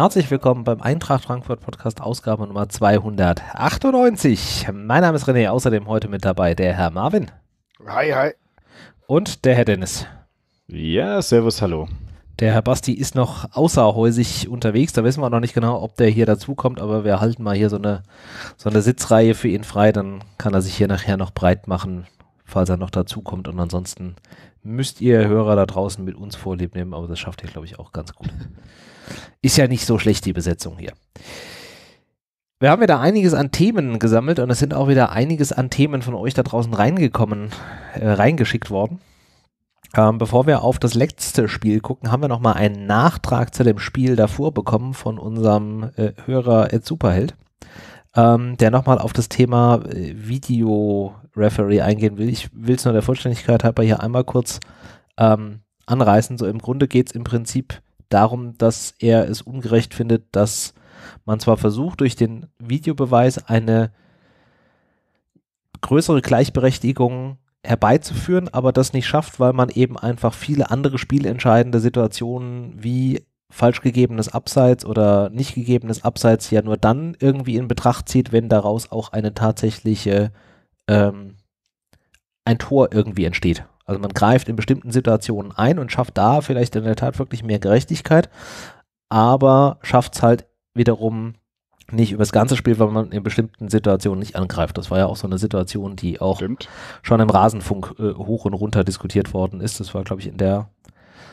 Herzlich willkommen beim Eintracht Frankfurt Podcast Ausgabe Nummer 298. Mein Name ist René, außerdem heute mit dabei der Herr Marvin. Hi, hi. Und der Herr Dennis. Ja, servus, hallo. Der Herr Basti ist noch außerhäusig unterwegs. Da wissen wir noch nicht genau, ob der hier dazukommt, aber wir halten mal hier so eine, so eine Sitzreihe für ihn frei. Dann kann er sich hier nachher noch breit machen, falls er noch dazukommt. Und ansonsten müsst ihr Hörer da draußen mit uns vorlieb nehmen, aber das schafft ihr, glaube ich, auch ganz gut. Ist ja nicht so schlecht die Besetzung hier. Wir haben wieder einiges an Themen gesammelt und es sind auch wieder einiges an Themen von euch da draußen reingekommen, äh, reingeschickt worden. Ähm, bevor wir auf das letzte Spiel gucken, haben wir nochmal einen Nachtrag zu dem Spiel davor bekommen von unserem äh, Hörer Ed Superheld, ähm, der nochmal auf das Thema äh, Video-Referee eingehen will. Ich will es nur der Vollständigkeit halber hier einmal kurz ähm, anreißen. So im Grunde geht es im Prinzip darum, dass er es ungerecht findet, dass man zwar versucht, durch den Videobeweis eine größere Gleichberechtigung herbeizuführen, aber das nicht schafft, weil man eben einfach viele andere spielentscheidende Situationen wie falsch gegebenes Abseits oder nicht gegebenes Abseits ja nur dann irgendwie in Betracht zieht, wenn daraus auch eine tatsächliche ähm, ein Tor irgendwie entsteht. Also man greift in bestimmten Situationen ein und schafft da vielleicht in der Tat wirklich mehr Gerechtigkeit, aber schafft es halt wiederum nicht über das ganze Spiel, weil man in bestimmten Situationen nicht angreift. Das war ja auch so eine Situation, die auch Stimmt. schon im Rasenfunk äh, hoch und runter diskutiert worden ist. Das war, glaube ich, in der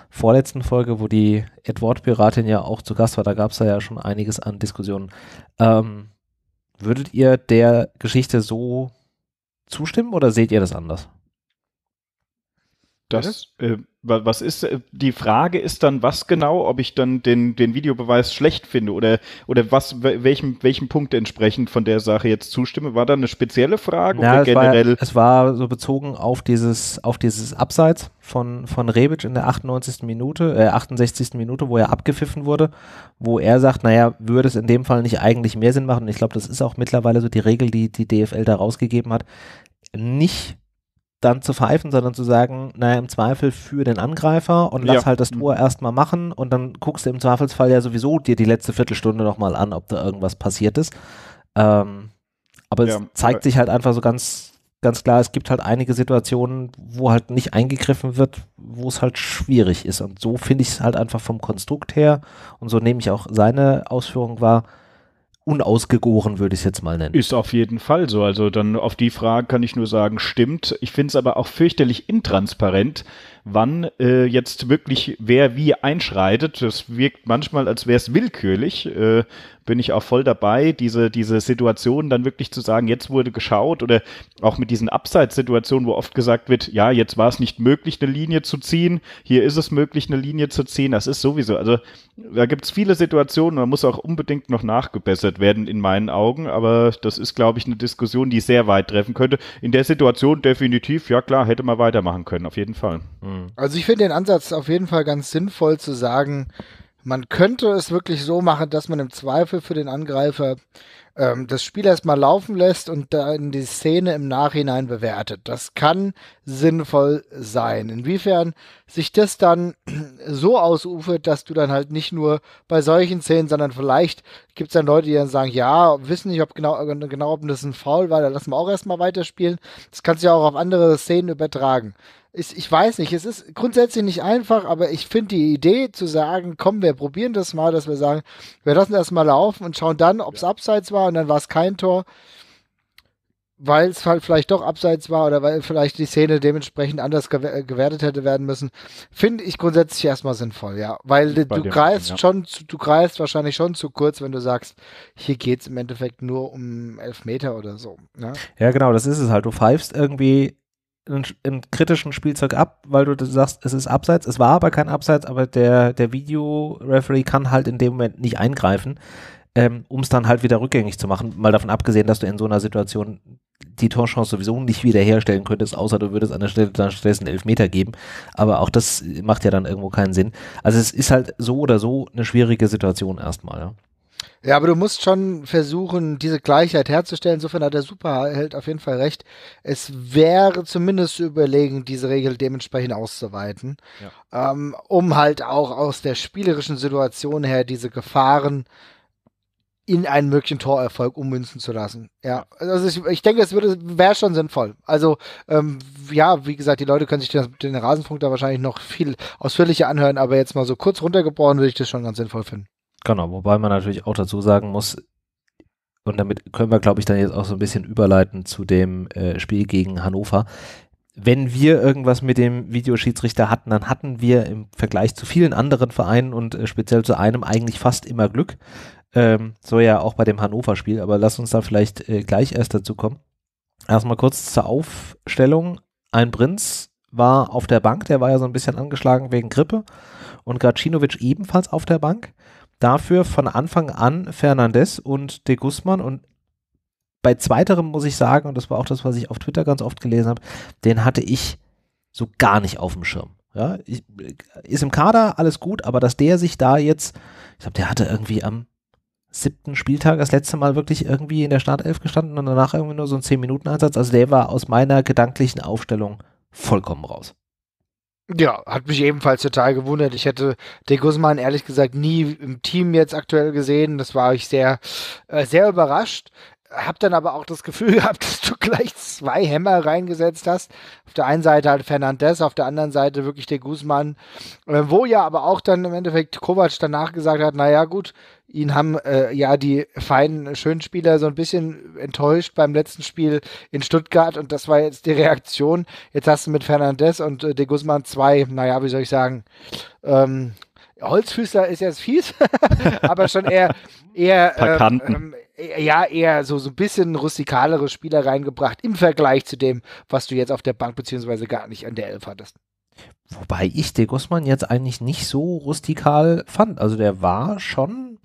vorletzten Folge, wo die Edward-Piratin ja auch zu Gast war. Da gab es ja schon einiges an Diskussionen. Ähm, würdet ihr der Geschichte so zustimmen oder seht ihr das anders? Das, äh, was ist, äh, die Frage ist dann, was genau, ob ich dann den, den Videobeweis schlecht finde oder, oder was, welchem, welchem Punkt entsprechend von der Sache jetzt zustimme. War da eine spezielle Frage ja, oder es generell? War, es war so bezogen auf dieses, auf dieses Abseits von, von Rebic in der 98. Minute, äh, 68. Minute, wo er abgepfiffen wurde, wo er sagt, naja, würde es in dem Fall nicht eigentlich mehr Sinn machen? ich glaube, das ist auch mittlerweile so die Regel, die die DFL da rausgegeben hat, nicht dann zu pfeifen, sondern zu sagen, naja, im Zweifel für den Angreifer und lass ja. halt das Tor mhm. erstmal machen und dann guckst du im Zweifelsfall ja sowieso dir die letzte Viertelstunde nochmal an, ob da irgendwas passiert ist. Ähm, aber ja. es zeigt äh sich halt einfach so ganz, ganz klar, es gibt halt einige Situationen, wo halt nicht eingegriffen wird, wo es halt schwierig ist. Und so finde ich es halt einfach vom Konstrukt her und so nehme ich auch seine Ausführung wahr, unausgegoren, würde ich es jetzt mal nennen. Ist auf jeden Fall so. Also dann auf die Frage kann ich nur sagen, stimmt. Ich finde es aber auch fürchterlich intransparent, wann äh, jetzt wirklich wer wie einschreitet. Das wirkt manchmal, als wäre es willkürlich. Äh, bin ich auch voll dabei, diese, diese Situation dann wirklich zu sagen, jetzt wurde geschaut oder auch mit diesen Abseitssituationen, wo oft gesagt wird, ja, jetzt war es nicht möglich, eine Linie zu ziehen, hier ist es möglich, eine Linie zu ziehen, das ist sowieso, also da gibt es viele Situationen, man muss auch unbedingt noch nachgebessert werden in meinen Augen, aber das ist, glaube ich, eine Diskussion, die sehr weit treffen könnte. In der Situation definitiv, ja klar, hätte man weitermachen können, auf jeden Fall. Mhm. Also ich finde den Ansatz auf jeden Fall ganz sinnvoll zu sagen, man könnte es wirklich so machen, dass man im Zweifel für den Angreifer ähm, das Spiel erstmal laufen lässt und dann die Szene im Nachhinein bewertet. Das kann sinnvoll sein. Inwiefern sich das dann so ausufert, dass du dann halt nicht nur bei solchen Szenen, sondern vielleicht gibt es dann Leute, die dann sagen, ja, wissen nicht, ob genau, genau ob das ein Foul war, dann lassen wir auch erstmal weiterspielen. Das kannst du ja auch auf andere Szenen übertragen ich, ich weiß nicht, es ist grundsätzlich nicht einfach, aber ich finde die Idee zu sagen, komm, wir probieren das mal, dass wir sagen, wir lassen das mal laufen und schauen dann, ob es ja. abseits war und dann war es kein Tor, weil es halt vielleicht doch abseits war oder weil vielleicht die Szene dementsprechend anders gew äh, gewertet hätte werden müssen, finde ich grundsätzlich erstmal sinnvoll, ja. Weil du greifst ja. schon, du greifst wahrscheinlich schon zu kurz, wenn du sagst, hier geht es im Endeffekt nur um elf Meter oder so. Ne? Ja, genau, das ist es halt. Du pfeifst irgendwie ein kritischen Spielzeug ab, weil du sagst, es ist abseits. Es war aber kein Abseits, aber der, der Video-Referee kann halt in dem Moment nicht eingreifen, ähm, um es dann halt wieder rückgängig zu machen. Mal davon abgesehen, dass du in so einer Situation die Torchance sowieso nicht wiederherstellen könntest, außer du würdest an der Stelle dann stattdessen Elfmeter geben. Aber auch das macht ja dann irgendwo keinen Sinn. Also es ist halt so oder so eine schwierige Situation erstmal. Ja. Ja, aber du musst schon versuchen, diese Gleichheit herzustellen. Insofern hat der Superheld auf jeden Fall recht. Es wäre zumindest zu überlegen, diese Regel dementsprechend auszuweiten, ja. ähm, um halt auch aus der spielerischen Situation her diese Gefahren in einen möglichen Torerfolg ummünzen zu lassen. Ja, also ich, ich denke, das wäre schon sinnvoll. Also ähm, ja, wie gesagt, die Leute können sich den, den Rasenfunk da wahrscheinlich noch viel ausführlicher anhören, aber jetzt mal so kurz runtergebrochen würde ich das schon ganz sinnvoll finden. Genau, wobei man natürlich auch dazu sagen muss, und damit können wir, glaube ich, dann jetzt auch so ein bisschen überleiten zu dem äh, Spiel gegen Hannover. Wenn wir irgendwas mit dem Videoschiedsrichter hatten, dann hatten wir im Vergleich zu vielen anderen Vereinen und äh, speziell zu einem eigentlich fast immer Glück. Ähm, so ja auch bei dem Hannover-Spiel, aber lass uns da vielleicht äh, gleich erst dazu kommen. Erstmal kurz zur Aufstellung. Ein Prinz war auf der Bank, der war ja so ein bisschen angeschlagen wegen Grippe und Gracinovic ebenfalls auf der Bank. Dafür von Anfang an Fernandes und De Guzman und bei zweiterem muss ich sagen, und das war auch das, was ich auf Twitter ganz oft gelesen habe, den hatte ich so gar nicht auf dem Schirm. Ja, ich, ist im Kader alles gut, aber dass der sich da jetzt, ich glaube, der hatte irgendwie am siebten Spieltag das letzte Mal wirklich irgendwie in der Startelf gestanden und danach irgendwie nur so ein 10-Minuten-Einsatz. Also der war aus meiner gedanklichen Aufstellung vollkommen raus. Ja, hat mich ebenfalls total gewundert. Ich hätte De Guzman ehrlich gesagt nie im Team jetzt aktuell gesehen. Das war ich sehr, äh, sehr überrascht habe dann aber auch das Gefühl gehabt, dass du gleich zwei Hämmer reingesetzt hast. Auf der einen Seite halt Fernandes, auf der anderen Seite wirklich der Guzman, äh, wo ja aber auch dann im Endeffekt Kovac danach gesagt hat, naja gut, ihn haben äh, ja die feinen, schönen Spieler so ein bisschen enttäuscht beim letzten Spiel in Stuttgart und das war jetzt die Reaktion. Jetzt hast du mit Fernandes und äh, de Guzman zwei, naja, wie soll ich sagen, ähm, Holzfüßler ist jetzt fies, aber schon eher, eher ähm, äh, ja eher so, so ein bisschen rustikalere Spieler reingebracht im Vergleich zu dem, was du jetzt auf der Bank beziehungsweise gar nicht an der Elf hattest. Wobei ich De Guzman jetzt eigentlich nicht so rustikal fand. Also der war schon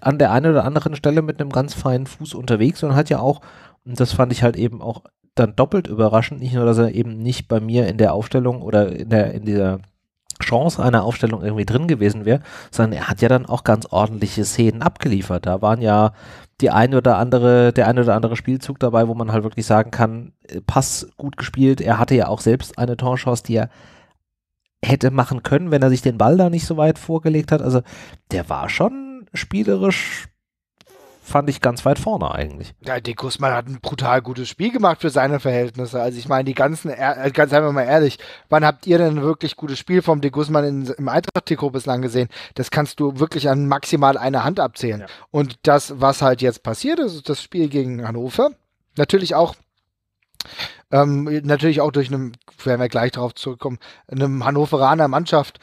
an der einen oder anderen Stelle mit einem ganz feinen Fuß unterwegs und hat ja auch, und das fand ich halt eben auch dann doppelt überraschend, nicht nur, dass er eben nicht bei mir in der Aufstellung oder in der, in dieser Chance einer Aufstellung irgendwie drin gewesen wäre, sondern er hat ja dann auch ganz ordentliche Szenen abgeliefert. Da waren ja die ein oder andere, der ein oder andere Spielzug dabei, wo man halt wirklich sagen kann, äh, Pass gut gespielt. Er hatte ja auch selbst eine Torchance, die er hätte machen können, wenn er sich den Ball da nicht so weit vorgelegt hat. Also der war schon spielerisch fand ich ganz weit vorne eigentlich. Ja, Dick Guzman hat ein brutal gutes Spiel gemacht für seine Verhältnisse. Also ich meine, die ganzen, äh, ganz einfach mal ehrlich, wann habt ihr denn wirklich gutes Spiel vom Dick Guzman im Eintracht-Trikot bislang gesehen? Das kannst du wirklich an maximal einer Hand abzählen. Ja. Und das, was halt jetzt passiert ist, das Spiel gegen Hannover, natürlich auch ähm, natürlich auch durch einen, werden wir gleich darauf zurückkommen, einem Hannoveraner Mannschaft,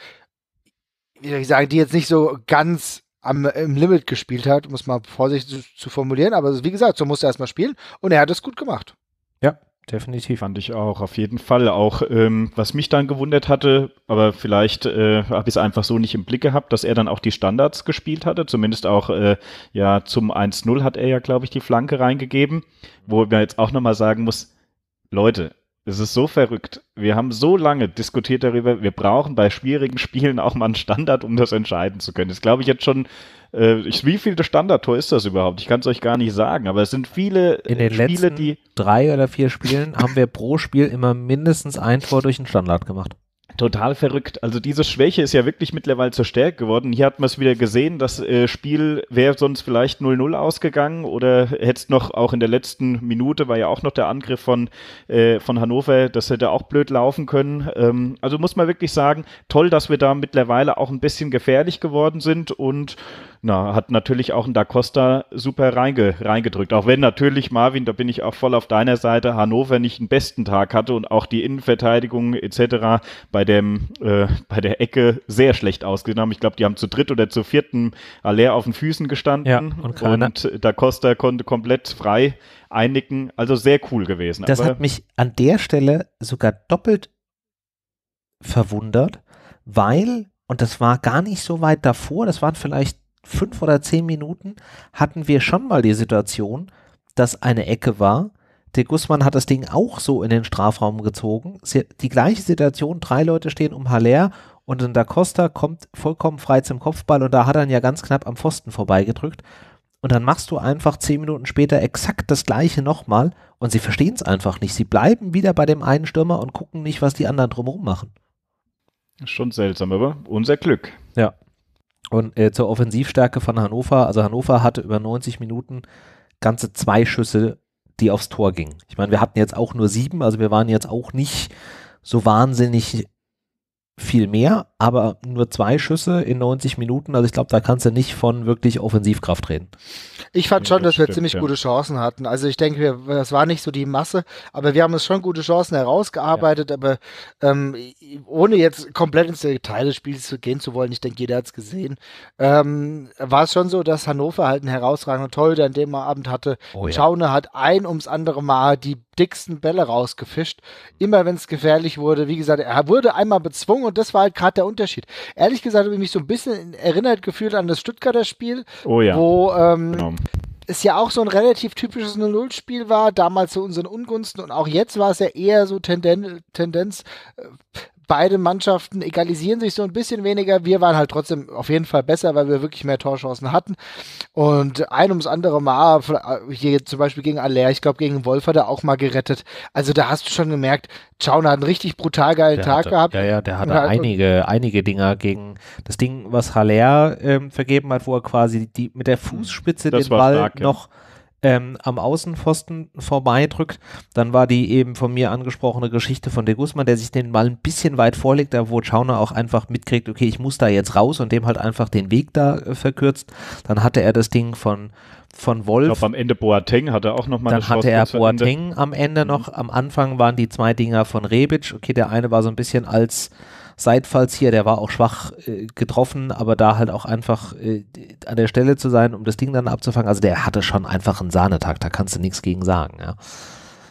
wie soll ich sagen, die jetzt nicht so ganz am, im Limit gespielt hat, muss man vorsichtig zu, formulieren, aber wie gesagt, so musste er erstmal spielen und er hat es gut gemacht. Ja, definitiv fand ich auch, auf jeden Fall. Auch ähm, was mich dann gewundert hatte, aber vielleicht äh, habe ich es einfach so nicht im Blick gehabt, dass er dann auch die Standards gespielt hatte. Zumindest auch äh, ja zum 1-0 hat er ja, glaube ich, die Flanke reingegeben, wo man jetzt auch nochmal sagen muss, Leute, es ist so verrückt. Wir haben so lange diskutiert darüber, wir brauchen bei schwierigen Spielen auch mal einen Standard, um das entscheiden zu können. Das glaube ich jetzt schon, äh, wie viel Standardtor ist das überhaupt? Ich kann es euch gar nicht sagen, aber es sind viele In den Spiele, letzten die. Drei oder vier Spielen haben wir pro Spiel immer mindestens ein Tor durch einen Standard gemacht. Total verrückt. Also diese Schwäche ist ja wirklich mittlerweile zur Stärke geworden. Hier hat man es wieder gesehen, das äh, Spiel wäre sonst vielleicht 0-0 ausgegangen oder hätte noch auch in der letzten Minute war ja auch noch der Angriff von, äh, von Hannover, das hätte auch blöd laufen können. Ähm, also muss man wirklich sagen, toll, dass wir da mittlerweile auch ein bisschen gefährlich geworden sind und na, hat natürlich auch ein Da Costa super reinge, reingedrückt. Auch wenn natürlich, Marvin, da bin ich auch voll auf deiner Seite, Hannover nicht den besten Tag hatte und auch die Innenverteidigung etc. bei dem äh, bei der Ecke sehr schlecht ausgenommen. Ich glaube, die haben zu dritt oder zu vierten Aller auf den Füßen gestanden ja, und, ne? und Da Costa konnte komplett frei einnicken. Also sehr cool gewesen. Das Aber hat mich an der Stelle sogar doppelt verwundert, weil, und das war gar nicht so weit davor, das waren vielleicht fünf oder zehn Minuten hatten wir schon mal die Situation, dass eine Ecke war. Der Gussmann hat das Ding auch so in den Strafraum gezogen. Die gleiche Situation, drei Leute stehen um Haller und ein Da Costa kommt vollkommen frei zum Kopfball und da hat er ihn ja ganz knapp am Pfosten vorbeigedrückt. Und dann machst du einfach zehn Minuten später exakt das gleiche nochmal und sie verstehen es einfach nicht. Sie bleiben wieder bei dem einen Stürmer und gucken nicht, was die anderen drumherum machen. Schon seltsam, aber unser Glück. Ja. Und äh, zur Offensivstärke von Hannover, also Hannover hatte über 90 Minuten ganze zwei Schüsse, die aufs Tor gingen. Ich meine, wir hatten jetzt auch nur sieben, also wir waren jetzt auch nicht so wahnsinnig viel mehr, aber nur zwei Schüsse in 90 Minuten. Also ich glaube, da kannst du nicht von wirklich Offensivkraft reden. Ich fand schon, dass das wir ziemlich ja. gute Chancen hatten. Also ich denke, das war nicht so die Masse, aber wir haben uns schon gute Chancen herausgearbeitet, ja. aber ähm, ohne jetzt komplett ins Detail des Spiels zu gehen zu wollen, ich denke, jeder hat es gesehen, ähm, war es schon so, dass Hannover halt einen herausragenden Torhüter an dem Abend hatte. Oh, ja. Schaune hat ein ums andere Mal die dicksten Bälle rausgefischt. Immer wenn es gefährlich wurde, wie gesagt, er wurde einmal bezwungen und das war halt gerade der Unterschied. Ehrlich gesagt habe ich mich so ein bisschen erinnert gefühlt an das Stuttgarter Spiel, oh ja. wo ähm, genau. es ja auch so ein relativ typisches 0-0-Spiel war, damals zu unseren Ungunsten und auch jetzt war es ja eher so Tenden Tendenz, äh, beide Mannschaften egalisieren sich so ein bisschen weniger. Wir waren halt trotzdem auf jeden Fall besser, weil wir wirklich mehr Torchancen hatten. Und ein ums andere Mal, hier zum Beispiel gegen Aller, ich glaube gegen Wolf hat er auch mal gerettet. Also da hast du schon gemerkt, Chauner hat einen richtig brutal geilen der Tag hatte, gehabt. Ja, ja, der hatte halt einige, einige Dinger gegen das Ding, was Haller ähm, vergeben hat, wo er quasi die, mit der Fußspitze das den Ball stark, noch ja ähm, am Außenpfosten vorbeidrückt. Dann war die eben von mir angesprochene Geschichte von De Guzman, der sich den mal ein bisschen weit vorlegt, da wo Schauner auch einfach mitkriegt, okay, ich muss da jetzt raus und dem halt einfach den Weg da äh, verkürzt. Dann hatte er das Ding von von Wolf. Ich glaube, am Ende Boateng hatte er auch nochmal Dann eine Chance hatte er Boateng am Ende noch. Am Anfang waren die zwei Dinger von Rebic. Okay, der eine war so ein bisschen als Seitfalls hier, der war auch schwach äh, getroffen, aber da halt auch einfach äh, an der Stelle zu sein, um das Ding dann abzufangen. Also der hatte schon einfach einen Sahnetag, da kannst du nichts gegen sagen, ja.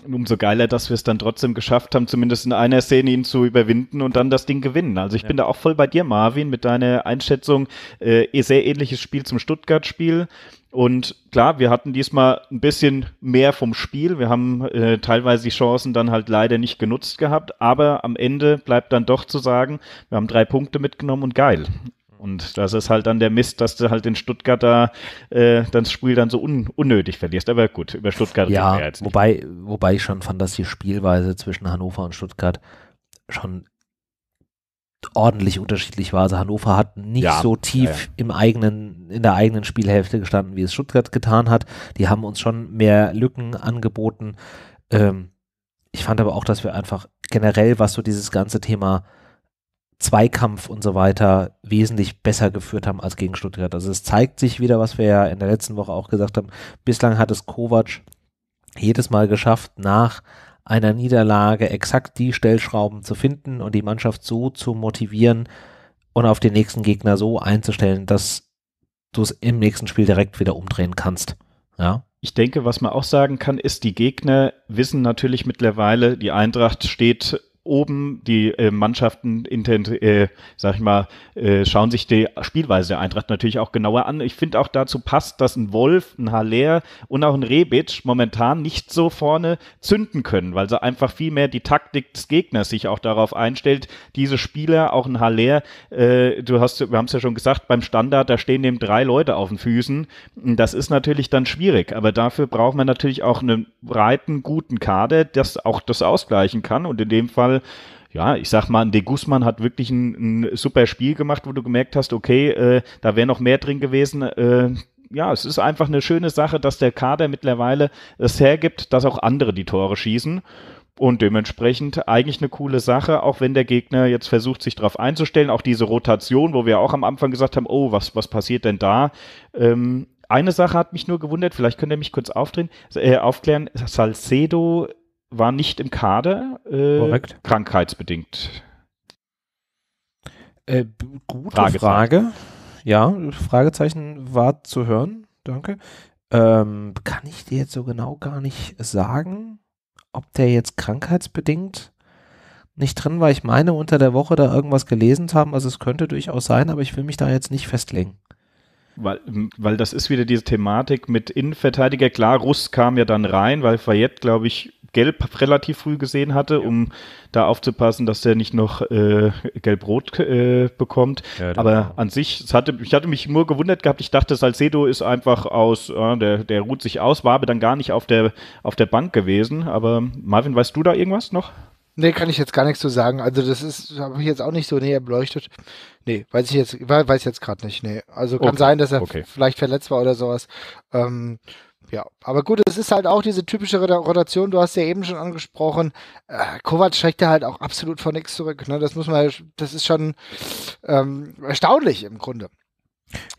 Und umso geiler, dass wir es dann trotzdem geschafft haben, zumindest in einer Szene ihn zu überwinden und dann das Ding gewinnen. Also ich ja. bin da auch voll bei dir, Marvin, mit deiner Einschätzung, äh, sehr ähnliches Spiel zum Stuttgart-Spiel und klar, wir hatten diesmal ein bisschen mehr vom Spiel. Wir haben äh, teilweise die Chancen dann halt leider nicht genutzt gehabt, aber am Ende bleibt dann doch zu sagen, wir haben drei Punkte mitgenommen und geil. Und das ist halt dann der Mist, dass du halt in Stuttgart da äh, das Spiel dann so un unnötig verlierst. Aber gut, über Stuttgart ja, wir jetzt. Wobei, wobei ich schon fand, dass die Spielweise zwischen Hannover und Stuttgart schon ordentlich unterschiedlich war. Also Hannover hat nicht ja, so tief ja, ja. im eigenen in der eigenen Spielhälfte gestanden, wie es Stuttgart getan hat. Die haben uns schon mehr Lücken angeboten. Ähm, ich fand aber auch, dass wir einfach generell, was so dieses ganze Thema Zweikampf und so weiter wesentlich besser geführt haben als gegen Stuttgart. Also es zeigt sich wieder, was wir ja in der letzten Woche auch gesagt haben. Bislang hat es Kovac jedes Mal geschafft, nach einer Niederlage exakt die Stellschrauben zu finden und die Mannschaft so zu motivieren und auf den nächsten Gegner so einzustellen, dass du es im nächsten Spiel direkt wieder umdrehen kannst. Ja. Ich denke, was man auch sagen kann, ist, die Gegner wissen natürlich mittlerweile, die Eintracht steht oben die äh, Mannschaften, intent, äh, sag ich mal, äh, schauen sich die Spielweise der Eintracht natürlich auch genauer an. Ich finde auch dazu passt, dass ein Wolf, ein Haller und auch ein Rebic momentan nicht so vorne zünden können, weil sie einfach viel mehr die Taktik des Gegners sich auch darauf einstellt. Diese Spieler, auch ein Haller, äh, du hast, wir haben es ja schon gesagt, beim Standard, da stehen eben drei Leute auf den Füßen. Das ist natürlich dann schwierig, aber dafür braucht man natürlich auch einen breiten, guten Kader, das auch das ausgleichen kann und in dem Fall habe, ja, ich sag mal, De Guzman hat wirklich ein, ein super Spiel gemacht, wo du gemerkt hast, okay, äh, da wäre noch mehr drin gewesen. Äh, ja, es ist einfach eine schöne Sache, dass der Kader mittlerweile es hergibt, dass auch andere die Tore schießen. Und dementsprechend eigentlich eine coole Sache, auch wenn der Gegner jetzt versucht, sich darauf einzustellen. Auch diese Rotation, wo wir auch am Anfang gesagt haben, oh, was, was passiert denn da? Ähm, eine Sache hat mich nur gewundert, vielleicht könnt ihr mich kurz aufdrehen, äh, aufklären. Salcedo war nicht im Kader, äh, Korrekt. krankheitsbedingt. Äh, gute Frage. Ja, Fragezeichen war zu hören. Danke. Ähm, kann ich dir jetzt so genau gar nicht sagen, ob der jetzt krankheitsbedingt nicht drin war. Ich meine, unter der Woche da irgendwas gelesen zu haben. Also es könnte durchaus sein, aber ich will mich da jetzt nicht festlegen. Weil, weil das ist wieder diese Thematik mit Innenverteidiger. Klar, Russ kam ja dann rein, weil Fayette, glaube ich, gelb relativ früh gesehen hatte, ja. um da aufzupassen, dass der nicht noch äh, gelb-rot äh, bekommt. Ja, Aber genau. an sich, hatte, ich hatte mich nur gewundert gehabt, ich dachte, Salcedo ist einfach aus, äh, der, der ruht sich aus, war aber dann gar nicht auf der, auf der Bank gewesen. Aber Marvin, weißt du da irgendwas noch? Nee, kann ich jetzt gar nichts zu sagen. Also das ist, habe ich jetzt auch nicht so näher beleuchtet. Nee, weiß ich jetzt, weiß jetzt gerade nicht. Nee. Also kann okay. sein, dass er okay. vielleicht verletzt war oder sowas. Ähm, ja, aber gut, es ist halt auch diese typische Rotation, du hast ja eben schon angesprochen, äh, Kovac schreckt ja halt auch absolut vor nichts zurück. Ne? Das muss man, halt, das ist schon ähm, erstaunlich im Grunde.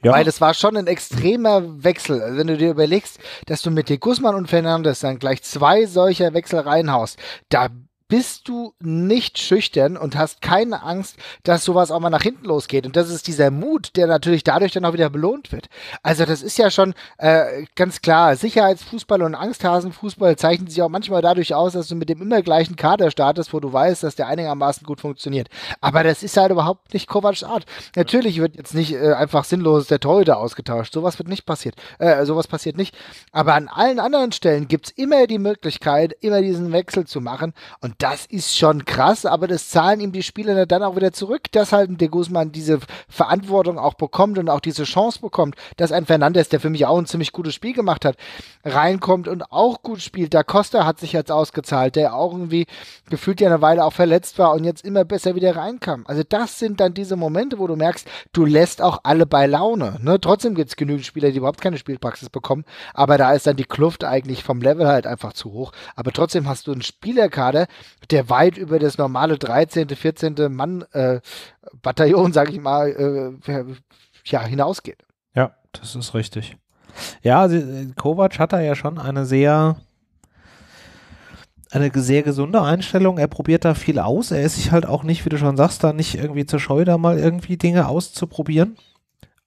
Ja. Weil es war schon ein extremer Wechsel. Also wenn du dir überlegst, dass du mit dir Guzman und Fernandes dann gleich zwei solcher Wechsel reinhaust, da bist du nicht schüchtern und hast keine Angst, dass sowas auch mal nach hinten losgeht. Und das ist dieser Mut, der natürlich dadurch dann auch wieder belohnt wird. Also das ist ja schon äh, ganz klar, Sicherheitsfußball und Angsthasenfußball zeichnen sich auch manchmal dadurch aus, dass du mit dem immer gleichen Kader startest, wo du weißt, dass der einigermaßen gut funktioniert. Aber das ist halt überhaupt nicht Kovacs Art. Natürlich wird jetzt nicht äh, einfach sinnlos der Torhüter ausgetauscht. Sowas wird nicht passiert. Äh, sowas passiert nicht. Aber an allen anderen Stellen gibt es immer die Möglichkeit, immer diesen Wechsel zu machen. Und das ist schon krass, aber das zahlen ihm die Spieler dann auch wieder zurück, dass halt der Guzman diese Verantwortung auch bekommt und auch diese Chance bekommt, dass ein Fernandes, der für mich auch ein ziemlich gutes Spiel gemacht hat, reinkommt und auch gut spielt. Da Costa hat sich jetzt ausgezahlt, der auch irgendwie gefühlt ja eine Weile auch verletzt war und jetzt immer besser wieder reinkam. Also das sind dann diese Momente, wo du merkst, du lässt auch alle bei Laune. Ne? Trotzdem gibt es genügend Spieler, die überhaupt keine Spielpraxis bekommen, aber da ist dann die Kluft eigentlich vom Level halt einfach zu hoch. Aber trotzdem hast du einen Spielerkader, der weit über das normale 13., 14. Mann-Bataillon, äh, sage ich mal, äh, ja, hinausgeht. Ja, das ist richtig. Ja, sie, Kovac hat da ja schon eine sehr eine sehr gesunde Einstellung. Er probiert da viel aus. Er ist sich halt auch nicht, wie du schon sagst, da nicht irgendwie zu Scheu, da mal irgendwie Dinge auszuprobieren.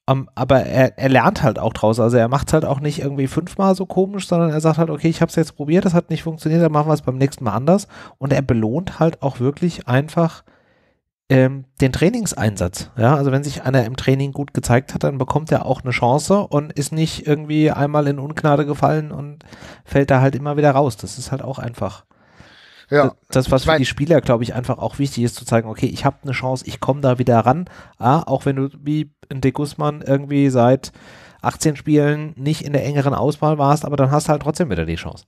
Um, aber er, er lernt halt auch draus. Also er macht es halt auch nicht irgendwie fünfmal so komisch, sondern er sagt halt, okay, ich habe es jetzt probiert, das hat nicht funktioniert, dann machen wir es beim nächsten Mal anders. Und er belohnt halt auch wirklich einfach ähm, den Trainingseinsatz. Ja, also wenn sich einer im Training gut gezeigt hat, dann bekommt er auch eine Chance und ist nicht irgendwie einmal in Ungnade gefallen und fällt da halt immer wieder raus. Das ist halt auch einfach ja. Das, was ich mein, für die Spieler, glaube ich, einfach auch wichtig ist, zu zeigen, okay, ich habe eine Chance, ich komme da wieder ran. Ah, auch wenn du wie ein De Guzman irgendwie seit 18 Spielen nicht in der engeren Auswahl warst, aber dann hast du halt trotzdem wieder die Chance.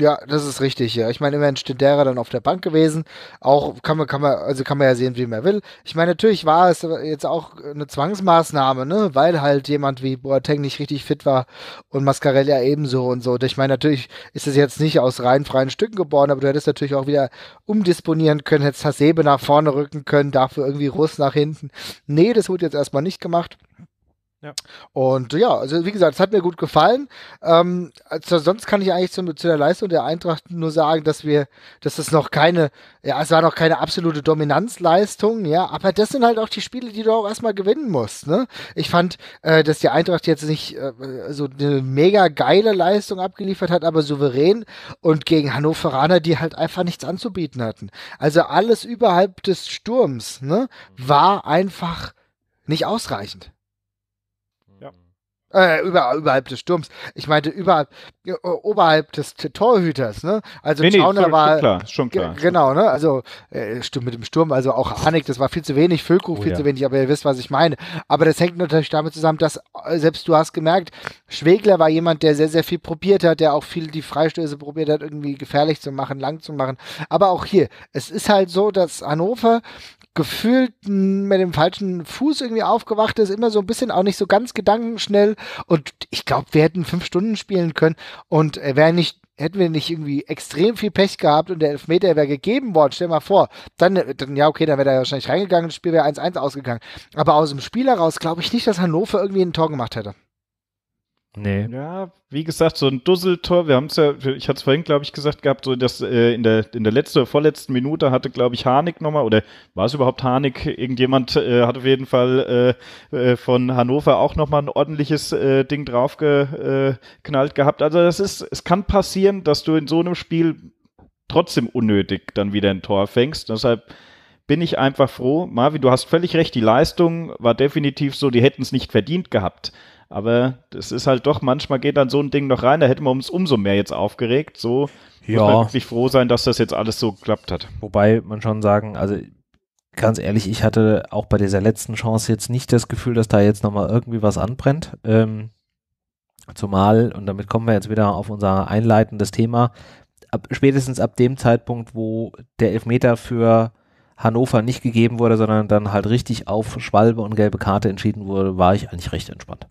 Ja, das ist richtig, ja. Ich meine, immerhin steht derer dann auf der Bank gewesen. Auch kann man, kann man, also kann man ja sehen, wie man will. Ich meine, natürlich war es jetzt auch eine Zwangsmaßnahme, ne, weil halt jemand wie Boateng nicht richtig fit war und Mascarella ebenso und so. ich meine, natürlich ist es jetzt nicht aus rein freien Stücken geboren, aber du hättest natürlich auch wieder umdisponieren können, hättest Hasebe nach vorne rücken können, dafür irgendwie Russ nach hinten. Nee, das wurde jetzt erstmal nicht gemacht. Ja. Und ja, also wie gesagt, es hat mir gut gefallen. Ähm, also sonst kann ich eigentlich zu, zu, der Leistung der Eintracht nur sagen, dass wir, dass es noch keine, ja, es war noch keine absolute Dominanzleistung, ja, aber das sind halt auch die Spiele, die du auch erstmal gewinnen musst. Ne? Ich fand, äh, dass die Eintracht jetzt nicht äh, so eine mega geile Leistung abgeliefert hat, aber souverän und gegen Hannoveraner, die halt einfach nichts anzubieten hatten. Also alles überhalb des Sturms ne, war einfach nicht ausreichend. Äh, über, überhalb des Sturms. Ich meinte, überhalb äh, oberhalb des Torhüters, ne? Also nee, nee Schauner war klar, schon klar. Genau, ne? Also äh, mit dem Sturm, also auch Anik, das war viel zu wenig, Füllkrug oh, viel ja. zu wenig, aber ihr wisst, was ich meine. Aber das hängt natürlich damit zusammen, dass äh, selbst du hast gemerkt, Schwegler war jemand, der sehr sehr viel probiert hat, der auch viel die Freistöße probiert hat, irgendwie gefährlich zu machen, lang zu machen. Aber auch hier, es ist halt so, dass Hannover gefühlt mit dem falschen Fuß irgendwie aufgewacht ist, immer so ein bisschen auch nicht so ganz gedankenschnell. Und ich glaube, wir hätten fünf Stunden spielen können und äh, wäre nicht, hätten wir nicht irgendwie extrem viel Pech gehabt und der Elfmeter wäre gegeben worden, stell mal vor, dann, dann ja, okay, dann wäre er wahrscheinlich reingegangen, das Spiel wäre 1-1 ausgegangen. Aber aus dem Spiel heraus glaube ich nicht, dass Hannover irgendwie ein Tor gemacht hätte. Nee. Ja, wie gesagt, so ein Dusseltor. Wir haben es ja, ich hatte es vorhin, glaube ich, gesagt gehabt, so dass äh, in der in der letzten, vorletzten Minute hatte, glaube ich, Harnik nochmal oder war es überhaupt Harnik? Irgendjemand äh, hat auf jeden Fall äh, äh von Hannover auch nochmal ein ordentliches äh, Ding draufgeknallt äh, gehabt. Also das ist, es kann passieren, dass du in so einem Spiel trotzdem unnötig dann wieder ein Tor fängst. Deshalb bin ich einfach froh. Marvin, du hast völlig recht, die Leistung war definitiv so, die hätten es nicht verdient gehabt. Aber das ist halt doch, manchmal geht dann so ein Ding noch rein, da hätten wir uns umso mehr jetzt aufgeregt. So ja. muss man wirklich froh sein, dass das jetzt alles so geklappt hat. Wobei man schon sagen, also ganz ehrlich, ich hatte auch bei dieser letzten Chance jetzt nicht das Gefühl, dass da jetzt nochmal irgendwie was anbrennt. Ähm, zumal, und damit kommen wir jetzt wieder auf unser einleitendes Thema, ab, spätestens ab dem Zeitpunkt, wo der Elfmeter für Hannover nicht gegeben wurde, sondern dann halt richtig auf Schwalbe und gelbe Karte entschieden wurde, war ich eigentlich recht entspannt.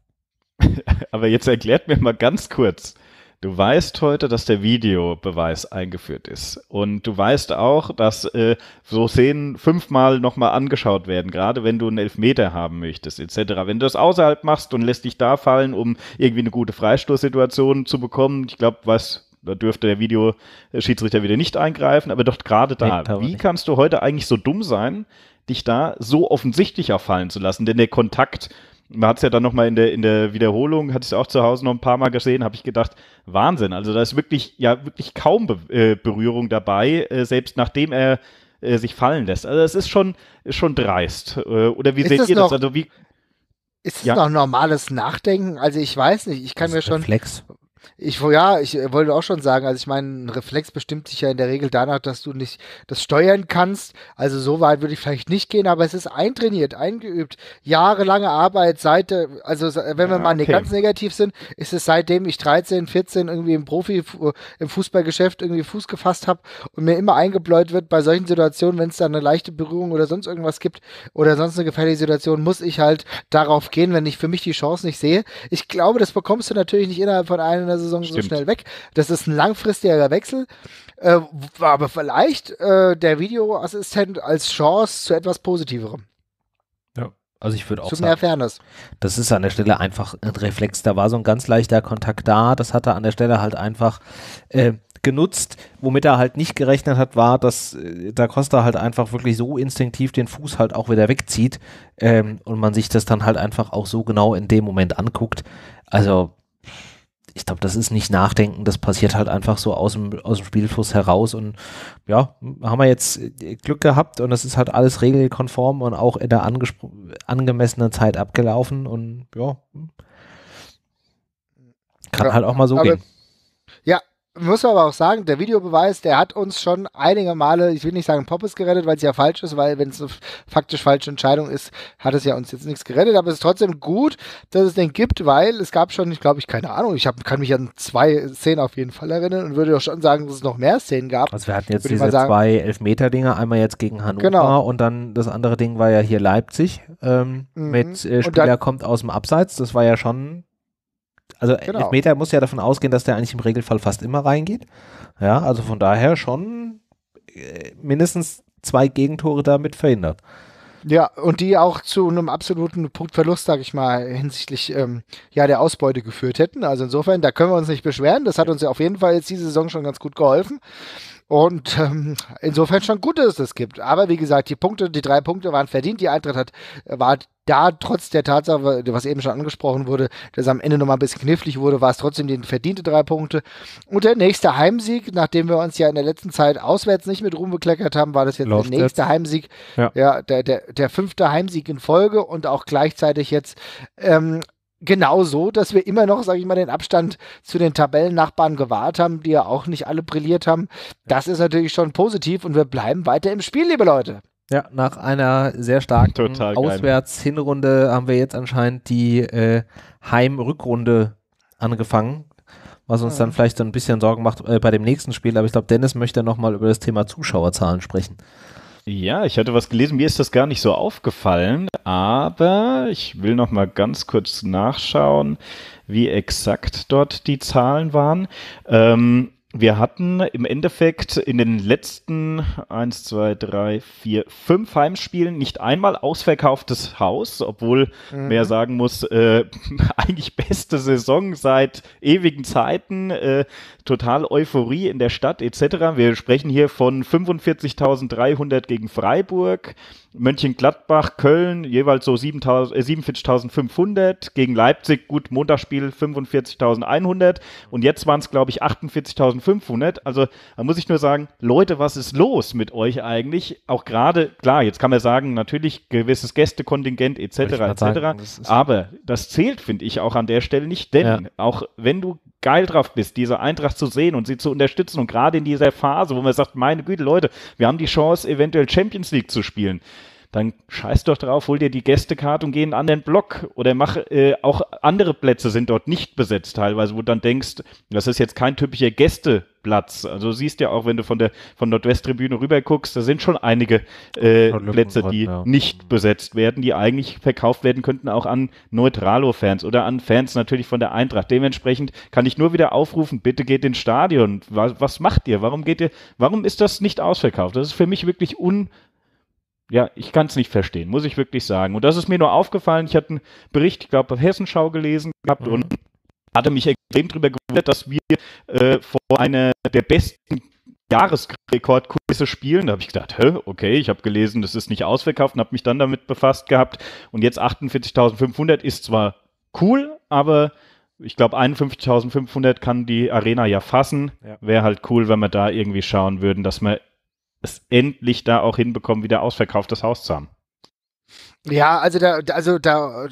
Aber jetzt erklärt mir mal ganz kurz. Du weißt heute, dass der Videobeweis eingeführt ist. Und du weißt auch, dass äh, so Szenen fünfmal nochmal angeschaut werden, gerade wenn du einen Elfmeter haben möchtest, etc. Wenn du das außerhalb machst und lässt dich da fallen, um irgendwie eine gute Freistoßsituation zu bekommen, ich glaube, was da dürfte der Videoschiedsrichter wieder nicht eingreifen, aber doch gerade da. Nee, wie kannst du heute eigentlich so dumm sein, dich da so offensichtlich auffallen zu lassen? Denn der Kontakt man hat es ja dann nochmal in der, in der Wiederholung, hatte ich es auch zu Hause noch ein paar Mal gesehen, habe ich gedacht, Wahnsinn. Also da ist wirklich, ja, wirklich kaum Be äh, Berührung dabei, äh, selbst nachdem er äh, sich fallen lässt. Also es ist schon, schon dreist. Äh, oder wie ist seht das ihr noch, das? Also wie, ist das ja? noch normales Nachdenken? Also ich weiß nicht, ich kann das mir schon. Reflex. Ich, ja, ich äh, wollte auch schon sagen, also ich meine, ein Reflex bestimmt sich ja in der Regel danach, dass du nicht das steuern kannst. Also so weit würde ich vielleicht nicht gehen, aber es ist eintrainiert, eingeübt. Jahrelange Arbeit, seit, also äh, wenn wir ja, mal okay. ganz negativ sind, ist es seitdem ich 13, 14 irgendwie im Profi, äh, im Fußballgeschäft irgendwie Fuß gefasst habe und mir immer eingebläut wird bei solchen Situationen, wenn es da eine leichte Berührung oder sonst irgendwas gibt oder sonst eine gefährliche Situation, muss ich halt darauf gehen, wenn ich für mich die Chance nicht sehe. Ich glaube, das bekommst du natürlich nicht innerhalb von einer einer Saison Stimmt. so schnell weg. Das ist ein langfristiger Wechsel. Äh, aber vielleicht äh, der Videoassistent als Chance zu etwas Positiverem. Ja, also ich würde auch zu sagen. Zu mehr Fairness. Das ist an der Stelle einfach ein Reflex. Da war so ein ganz leichter Kontakt da. Das hat er an der Stelle halt einfach. Äh, genutzt. Womit er halt nicht gerechnet hat, war, dass äh, da Costa halt einfach wirklich so instinktiv den Fuß halt auch wieder wegzieht ähm, und man sich das dann halt einfach auch so genau in dem Moment anguckt. Also ich glaube, das ist nicht nachdenken, das passiert halt einfach so aus dem, aus dem Spielfluss heraus und ja, haben wir jetzt äh, Glück gehabt und das ist halt alles regelkonform und auch in der angemessenen Zeit abgelaufen und ja, hm. kann ja, halt auch mal so gehen muss man aber auch sagen, der Videobeweis, der hat uns schon einige Male, ich will nicht sagen Poppes gerettet, weil es ja falsch ist, weil wenn es eine faktisch falsche Entscheidung ist, hat es ja uns jetzt nichts gerettet, aber es ist trotzdem gut, dass es den gibt, weil es gab schon, ich glaube, ich keine Ahnung, ich hab, kann mich an zwei Szenen auf jeden Fall erinnern und würde auch schon sagen, dass es noch mehr Szenen gab. Also wir hatten jetzt diese sagen, zwei Elfmeter-Dinger, einmal jetzt gegen Hannover genau. und dann das andere Ding war ja hier Leipzig ähm, mhm. mit äh, Spieler dann, kommt aus dem Abseits, das war ja schon also äh, genau. Elfmeter muss ja davon ausgehen, dass der eigentlich im Regelfall fast immer reingeht. Ja, also von daher schon äh, mindestens zwei Gegentore damit verhindert. Ja, und die auch zu einem absoluten Punktverlust, sag ich mal, hinsichtlich ähm, ja, der Ausbeute geführt hätten. Also insofern, da können wir uns nicht beschweren. Das hat uns ja auf jeden Fall jetzt diese Saison schon ganz gut geholfen. Und ähm, insofern schon gut, dass es das gibt. Aber wie gesagt, die Punkte, die drei Punkte waren verdient. Die Eintritt hat, äh, war da trotz der Tatsache, was eben schon angesprochen wurde, dass am Ende nochmal ein bisschen knifflig wurde, war es trotzdem die verdiente drei Punkte. Und der nächste Heimsieg, nachdem wir uns ja in der letzten Zeit auswärts nicht mit Ruhm bekleckert haben, war das jetzt Läuft der nächste jetzt. Heimsieg, ja, ja der, der, der, fünfte Heimsieg in Folge und auch gleichzeitig jetzt ähm, genauso, dass wir immer noch, sage ich mal, den Abstand zu den Tabellennachbarn gewahrt haben, die ja auch nicht alle brilliert haben. Das ist natürlich schon positiv und wir bleiben weiter im Spiel, liebe Leute. Ja, nach einer sehr starken Auswärts-Hinrunde haben wir jetzt anscheinend die äh, heim angefangen, was uns ja. dann vielleicht ein bisschen Sorgen macht äh, bei dem nächsten Spiel. Aber ich glaube, Dennis möchte nochmal über das Thema Zuschauerzahlen sprechen. Ja, ich hatte was gelesen, mir ist das gar nicht so aufgefallen, aber ich will noch mal ganz kurz nachschauen, wie exakt dort die Zahlen waren. Ähm, wir hatten im Endeffekt in den letzten 1, 2, 3, 4, 5 Heimspielen nicht einmal ausverkauftes Haus, obwohl mhm. mehr sagen muss, äh, eigentlich beste Saison seit ewigen Zeiten, äh, total Euphorie in der Stadt etc. Wir sprechen hier von 45.300 gegen Freiburg, Mönchengladbach, Köln jeweils so 47.500, äh, gegen Leipzig gut Montagsspiel 45.100 und jetzt waren es glaube ich 48.500. Also da muss ich nur sagen, Leute, was ist los mit euch eigentlich? Auch gerade, klar, jetzt kann man sagen, natürlich gewisses Gästekontingent etc. etc. aber das zählt, finde ich, auch an der Stelle nicht, denn ja. auch wenn du geil drauf bist, diese Eintracht zu sehen und sie zu unterstützen. Und gerade in dieser Phase, wo man sagt, meine Güte, Leute, wir haben die Chance, eventuell Champions League zu spielen dann scheiß doch drauf, hol dir die Gästekarte und geh in einen anderen Block oder mach äh, auch andere Plätze sind dort nicht besetzt teilweise, wo du dann denkst, das ist jetzt kein typischer Gästeplatz. Also siehst ja auch, wenn du von der von Nordwesttribüne rüber guckst, da sind schon einige äh, Plätze, die ja. nicht besetzt werden, die eigentlich verkauft werden könnten auch an Neutralo-Fans oder an Fans natürlich von der Eintracht. Dementsprechend kann ich nur wieder aufrufen, bitte geht ins Stadion. Was, was macht ihr? Warum geht ihr? Warum ist das nicht ausverkauft? Das ist für mich wirklich un ja, ich kann es nicht verstehen, muss ich wirklich sagen. Und das ist mir nur aufgefallen. Ich hatte einen Bericht, ich glaube, auf Hessenschau gelesen gehabt mhm. und hatte mich extrem darüber gewundert, dass wir äh, vor einer der besten Jahresrekordkurse spielen. Da habe ich gedacht, hä, okay, ich habe gelesen, das ist nicht ausverkauft und habe mich dann damit befasst gehabt. Und jetzt 48.500 ist zwar cool, aber ich glaube 51.500 kann die Arena ja fassen. Ja. Wäre halt cool, wenn wir da irgendwie schauen würden, dass wir es endlich da auch hinbekommen, wieder ausverkauftes Haus zu haben. Ja, also da, also da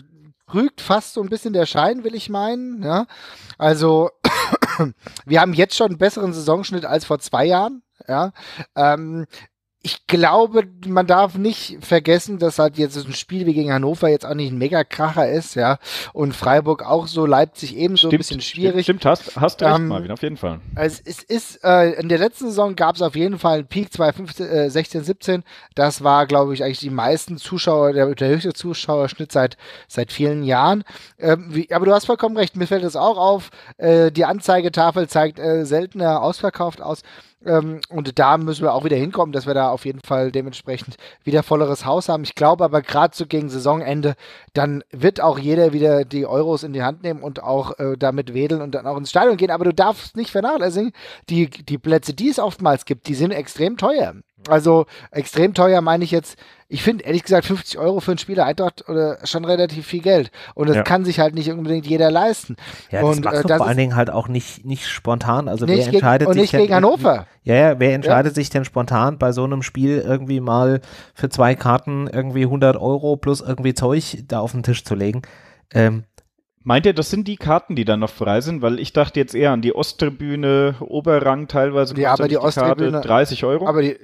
rügt fast so ein bisschen der Schein, will ich meinen. Ja? Also wir haben jetzt schon einen besseren Saisonschnitt als vor zwei Jahren. Ja, ähm, ich glaube, man darf nicht vergessen, dass halt jetzt ein Spiel wie gegen Hannover jetzt auch nicht ein Mega-Kracher ist, ja. Und Freiburg auch so, Leipzig ebenso stimmt, ein bisschen schwierig. Stimmt, hast, hast du ähm, mal wieder, auf jeden Fall. Also es, ist, äh, in der letzten Saison gab es auf jeden Fall einen Peak 2015, äh, 16, 17. Das war, glaube ich, eigentlich die meisten Zuschauer, der, der höchste Zuschauerschnitt seit, seit vielen Jahren. Ähm, wie, aber du hast vollkommen recht, mir fällt das auch auf. Äh, die Anzeigetafel zeigt äh, seltener ausverkauft aus. Ähm, und da müssen wir auch wieder hinkommen, dass wir da auf jeden Fall dementsprechend wieder volleres Haus haben. Ich glaube aber gerade so gegen Saisonende, dann wird auch jeder wieder die Euros in die Hand nehmen und auch äh, damit wedeln und dann auch ins Stadion gehen. Aber du darfst nicht vernachlässigen, die, die Plätze, die es oftmals gibt, die sind extrem teuer. Also extrem teuer meine ich jetzt. Ich finde ehrlich gesagt 50 Euro für einen Spieler Eintracht oder äh, schon relativ viel Geld. Und das ja. kann sich halt nicht unbedingt jeder leisten. Ja, das und, äh, machst du vor allen Dingen halt auch nicht, nicht spontan. Also wer entscheidet gegen, und nicht sich gegen denn, Hannover. Ja, ja, wer entscheidet ja. sich denn spontan bei so einem Spiel irgendwie mal für zwei Karten irgendwie 100 Euro plus irgendwie Zeug da auf den Tisch zu legen? Ähm, Meint ihr, das sind die Karten, die dann noch frei sind? Weil ich dachte jetzt eher an die Osttribüne, Oberrang teilweise. Ja, aber die, die Osttribüne. 30 Euro. Aber die,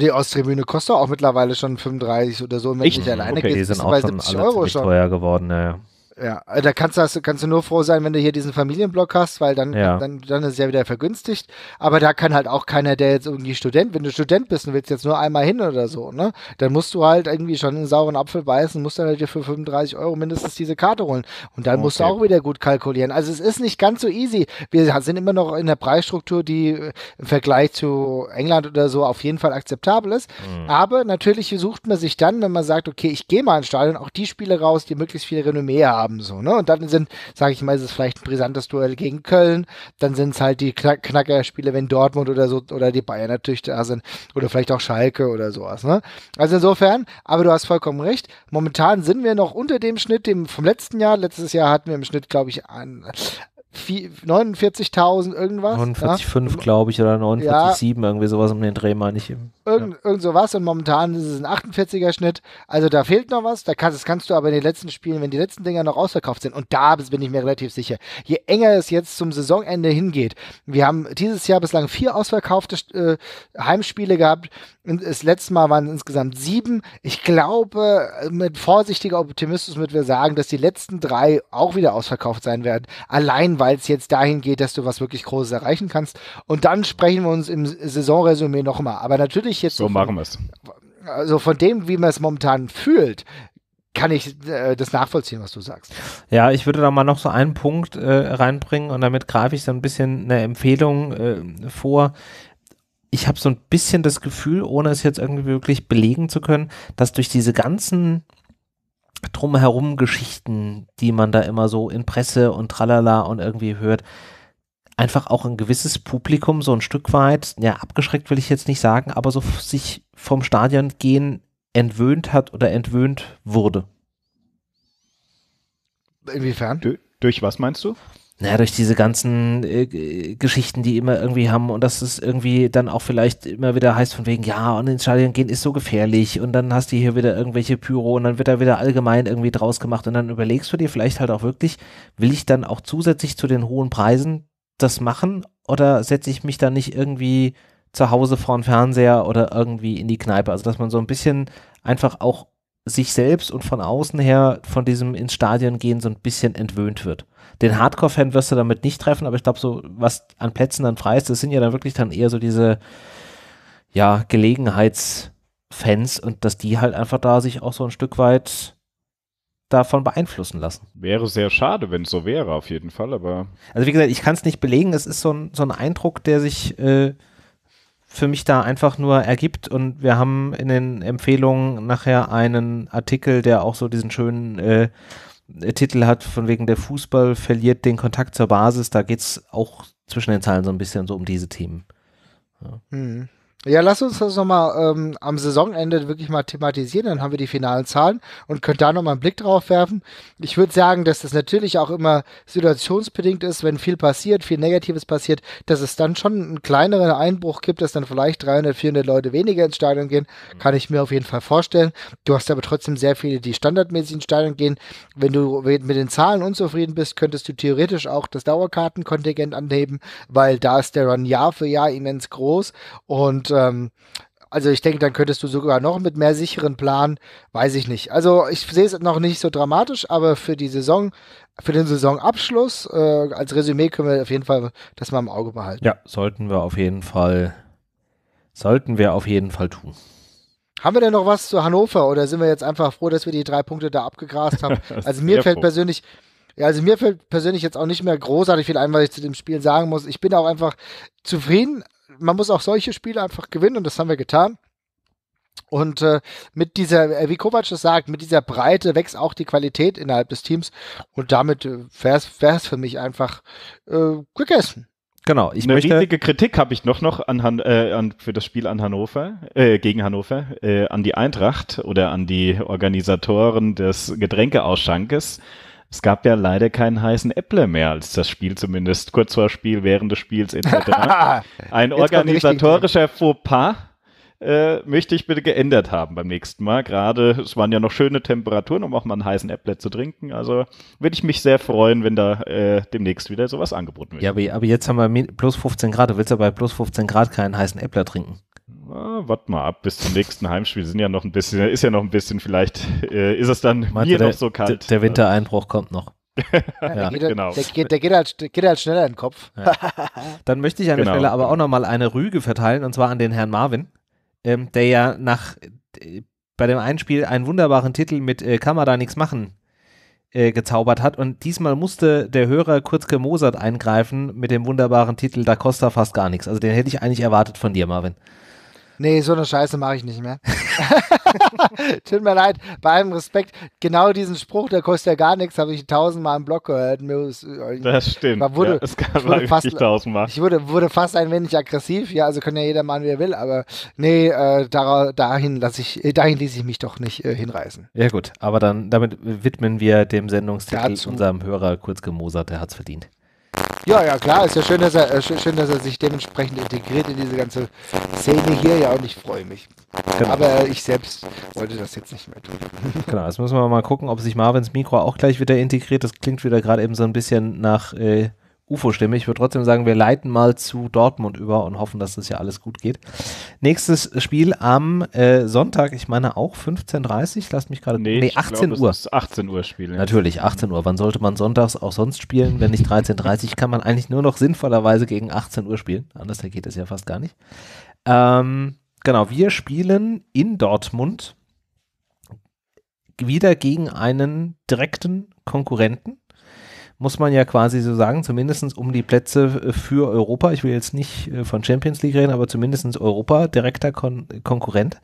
die Osttribüne kostet auch mittlerweile schon 35 oder so. Und wenn ich nicht alleine okay, gehe, sind auch 70 schon 70 Euro schon. teuer geworden. Ja, ja, äh, da kannst du, kannst du nur froh sein, wenn du hier diesen Familienblock hast, weil dann, ja. dann, dann ist es ja wieder vergünstigt. Aber da kann halt auch keiner, der jetzt irgendwie Student, wenn du Student bist und willst jetzt nur einmal hin oder so, ne? Dann musst du halt irgendwie schon einen sauren Apfel beißen, musst dann halt dir für 35 Euro mindestens diese Karte holen. Und dann okay. musst du auch wieder gut kalkulieren. Also es ist nicht ganz so easy. Wir sind immer noch in der Preisstruktur, die äh, im Vergleich zu England oder so auf jeden Fall akzeptabel ist. Mhm. Aber natürlich sucht man sich dann, wenn man sagt, okay, ich gehe mal ins Stadion, auch die Spiele raus, die möglichst viel Renommee haben haben. So, ne? Und dann sind, sage ich mal, ist es vielleicht ein brisantes Duell gegen Köln, dann sind es halt die Knack Knackerspiele, wenn Dortmund oder so oder die Bayern natürlich da sind oder vielleicht auch Schalke oder sowas. Ne? Also insofern, aber du hast vollkommen recht, momentan sind wir noch unter dem Schnitt dem, vom letzten Jahr. Letztes Jahr hatten wir im Schnitt, glaube ich, an, 49.000 irgendwas. 49,5 ja? glaube ich oder 49,7 ja. irgendwie sowas um den Dreh meine ich. Irgend, ja. irgend sowas und momentan ist es ein 48er Schnitt. Also da fehlt noch was. Da kannst, das kannst du aber in den letzten Spielen, wenn die letzten Dinger noch ausverkauft sind und da bin ich mir relativ sicher. Je enger es jetzt zum Saisonende hingeht. Wir haben dieses Jahr bislang vier ausverkaufte äh, Heimspiele gehabt das letzte Mal waren es insgesamt sieben. Ich glaube, mit vorsichtiger Optimismus würden wir sagen, dass die letzten drei auch wieder ausverkauft sein werden. Allein, weil es jetzt dahin geht, dass du was wirklich Großes erreichen kannst. Und dann sprechen wir uns im Saisonresümee nochmal. Aber natürlich jetzt. So machen wir es. Also von dem, wie man es momentan fühlt, kann ich äh, das nachvollziehen, was du sagst. Ja, ich würde da mal noch so einen Punkt äh, reinbringen und damit greife ich so ein bisschen eine Empfehlung äh, vor ich habe so ein bisschen das Gefühl, ohne es jetzt irgendwie wirklich belegen zu können, dass durch diese ganzen drumherum Geschichten, die man da immer so in Presse und tralala und irgendwie hört, einfach auch ein gewisses Publikum so ein Stück weit, ja, abgeschreckt will ich jetzt nicht sagen, aber so sich vom Stadion gehen entwöhnt hat oder entwöhnt wurde. Inwiefern? Du, durch was meinst du? naja, durch diese ganzen äh, Geschichten, die immer irgendwie haben und dass es irgendwie dann auch vielleicht immer wieder heißt von wegen, ja, und ins Stadion gehen ist so gefährlich und dann hast du hier wieder irgendwelche Pyro und dann wird da wieder allgemein irgendwie draus gemacht und dann überlegst du dir vielleicht halt auch wirklich, will ich dann auch zusätzlich zu den hohen Preisen das machen oder setze ich mich da nicht irgendwie zu Hause vor den Fernseher oder irgendwie in die Kneipe? Also, dass man so ein bisschen einfach auch sich selbst und von außen her von diesem ins Stadion gehen so ein bisschen entwöhnt wird. Den Hardcore-Fan wirst du damit nicht treffen, aber ich glaube, so was an Plätzen dann frei ist, das sind ja dann wirklich dann eher so diese ja, Gelegenheitsfans und dass die halt einfach da sich auch so ein Stück weit davon beeinflussen lassen. Wäre sehr schade, wenn es so wäre, auf jeden Fall, aber. Also wie gesagt, ich kann es nicht belegen, es ist so ein, so ein Eindruck, der sich äh, für mich da einfach nur ergibt und wir haben in den Empfehlungen nachher einen Artikel, der auch so diesen schönen äh, äh, Titel hat, von wegen der Fußball verliert den Kontakt zur Basis, da geht es auch zwischen den Zahlen so ein bisschen so um diese Themen. Ja. Mhm. Ja, lass uns das nochmal ähm, am Saisonende wirklich mal thematisieren. Dann haben wir die finalen Zahlen und können da nochmal einen Blick drauf werfen. Ich würde sagen, dass das natürlich auch immer situationsbedingt ist, wenn viel passiert, viel Negatives passiert, dass es dann schon einen kleineren Einbruch gibt, dass dann vielleicht 300, 400 Leute weniger ins Stadion gehen. Mhm. Kann ich mir auf jeden Fall vorstellen. Du hast aber trotzdem sehr viele, die standardmäßig ins Stadion gehen. Wenn du mit den Zahlen unzufrieden bist, könntest du theoretisch auch das Dauerkartenkontingent anheben, weil da ist der Run Jahr für Jahr immens groß und ähm, also ich denke, dann könntest du sogar noch mit mehr sicheren Plan, weiß ich nicht. Also ich sehe es noch nicht so dramatisch, aber für die Saison, für den Saisonabschluss, äh, als Resümee können wir auf jeden Fall das mal im Auge behalten. Ja, sollten wir auf jeden Fall, sollten wir auf jeden Fall tun. Haben wir denn noch was zu Hannover oder sind wir jetzt einfach froh, dass wir die drei Punkte da abgegrast haben? also mir fällt froh. persönlich, ja, also mir fällt persönlich jetzt auch nicht mehr großartig viel ein, was ich zu dem Spiel sagen muss. Ich bin auch einfach zufrieden man muss auch solche Spiele einfach gewinnen und das haben wir getan. Und äh, mit dieser, äh, wie Kovac das sagt, mit dieser Breite wächst auch die Qualität innerhalb des Teams. Und damit äh, wäre es für mich einfach äh, gegessen. Genau. Ich Eine möchte, riesige Kritik habe ich noch, noch an, Han, äh, an, für das Spiel an Hannover, äh, gegen Hannover, äh, an die Eintracht oder an die Organisatoren des Getränkeausschankes. Es gab ja leider keinen heißen Äppler mehr, als das Spiel zumindest kurz vor Spiel, während des Spiels etc. Ein organisatorischer Fauxpas. Äh, möchte ich bitte geändert haben beim nächsten Mal. Gerade, es waren ja noch schöne Temperaturen, um auch mal einen heißen Äppler zu trinken. Also würde ich mich sehr freuen, wenn da äh, demnächst wieder sowas angeboten wird. Ja, aber, jetzt haben wir plus 15 Grad. Du willst ja bei plus 15 Grad keinen heißen Äppler trinken. Na, wart mal ab bis zum nächsten Heimspiel. Sind ja noch ein bisschen, ist ja noch ein bisschen, vielleicht äh, ist es dann Meint mir der, noch so kalt. Der Wintereinbruch kommt noch. ja, der geht, halt, genau. Der, geht, der geht, halt, der geht halt schneller in den Kopf. Ja. Dann möchte ich an der genau. Stelle aber auch nochmal eine Rüge verteilen, und zwar an den Herrn Marvin, ähm, der ja nach äh, bei dem einen Spiel einen wunderbaren Titel mit äh, Kann man da nichts machen äh, gezaubert hat. Und diesmal musste der Hörer kurz gemosert eingreifen mit dem wunderbaren Titel Da Costa fast gar nichts. Also den hätte ich eigentlich erwartet von dir, Marvin. Nee, so eine Scheiße mache ich nicht mehr. Tut mir leid, bei allem Respekt, genau diesen Spruch, der kostet ja gar nichts, habe ich tausendmal im Blog gehört. Äh, das stimmt. es gab wurde fast, Ich wurde, fast ein wenig aggressiv, ja, also kann ja jeder machen, wie er will, aber nee, äh, dar, dahin lasse ich, äh, dahin ließ ich mich doch nicht äh, hinreißen. Ja, gut, aber dann damit widmen wir dem Sendungstitel Dazu. unserem Hörer kurz gemosert, der hat's verdient. Ja, ja, klar, ist ja schön, dass er, äh, schön, dass er sich dementsprechend integriert in diese ganze Szene hier, ja, und ich freue mich. Genau. Aber ich selbst wollte das jetzt nicht mehr tun. Genau, jetzt müssen wir mal gucken, ob sich Marvins Mikro auch gleich wieder integriert. Das klingt wieder gerade eben so ein bisschen nach äh, UFO-Stimme. Ich würde trotzdem sagen, wir leiten mal zu Dortmund über und hoffen, dass das ja alles gut geht. Nächstes Spiel am äh, Sonntag, ich meine auch 15.30 Uhr, lasst mich gerade. Nee, nee 18 glaub, Uhr. Das 18 Uhr spielen. Natürlich, 18 Uhr. Wann sollte man sonntags auch sonst spielen? Wenn nicht 13.30 Uhr, kann man eigentlich nur noch sinnvollerweise gegen 18 Uhr spielen. Anders geht es ja fast gar nicht. Ähm, genau, wir spielen in Dortmund wieder gegen einen direkten Konkurrenten muss man ja quasi so sagen, zumindest um die Plätze äh, für Europa. Ich will jetzt nicht äh, von Champions League reden, aber zumindest Europa, direkter Kon Konkurrent,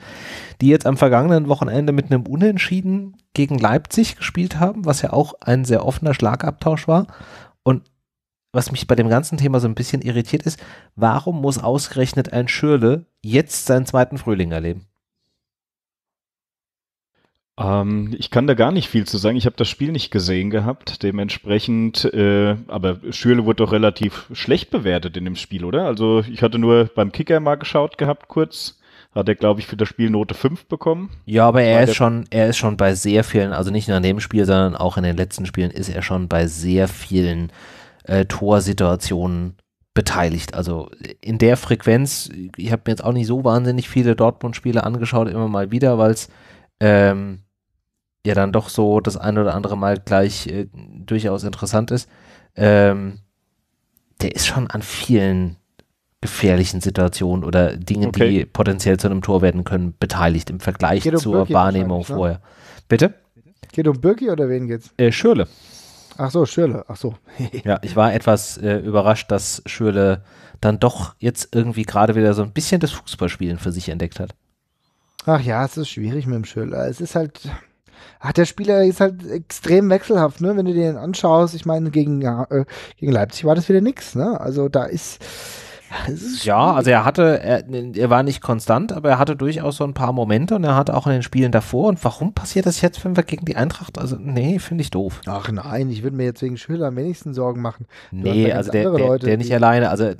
die jetzt am vergangenen Wochenende mit einem Unentschieden gegen Leipzig gespielt haben, was ja auch ein sehr offener Schlagabtausch war. Und was mich bei dem ganzen Thema so ein bisschen irritiert ist, warum muss ausgerechnet ein Schürle jetzt seinen zweiten Frühling erleben? Ähm, ich kann da gar nicht viel zu sagen. Ich habe das Spiel nicht gesehen gehabt. Dementsprechend, äh, aber Schürle wurde doch relativ schlecht bewertet in dem Spiel, oder? Also ich hatte nur beim Kicker mal geschaut gehabt kurz hat er, glaube ich, für das Spiel Note 5 bekommen. Ja, aber er ist schon, er ist schon bei sehr vielen, also nicht nur in dem Spiel, sondern auch in den letzten Spielen ist er schon bei sehr vielen äh, Torsituationen beteiligt. Also in der Frequenz, ich habe mir jetzt auch nicht so wahnsinnig viele Dortmund-Spiele angeschaut, immer mal wieder, weil es ähm, ja dann doch so das ein oder andere Mal gleich äh, durchaus interessant ist, ähm, der ist schon an vielen gefährlichen Situationen oder Dingen, okay. die potenziell zu einem Tor werden können, beteiligt im Vergleich um zur Birki Wahrnehmung ne? vorher. Ne? Bitte? Geht um Birki oder wen geht's? Äh, Schürle. Ach so, Schürle, ach so. ja, ich war etwas äh, überrascht, dass Schürle dann doch jetzt irgendwie gerade wieder so ein bisschen das Fußballspielen für sich entdeckt hat. Ach ja, es ist schwierig mit dem Schürle. Es ist halt, ach, der Spieler ist halt extrem wechselhaft, ne? Wenn du den anschaust, ich meine, gegen, äh, gegen Leipzig war das wieder nix, ne? Also da ist. ist ja, also er hatte, er, er, war nicht konstant, aber er hatte durchaus so ein paar Momente und er hatte auch in den Spielen davor. Und warum passiert das jetzt, wenn wir gegen die Eintracht? Also, nee, finde ich doof. Ach nein, ich würde mir jetzt wegen Schüler am wenigsten Sorgen machen. Du nee, also der, der, Leute, der nicht alleine. Also, äh,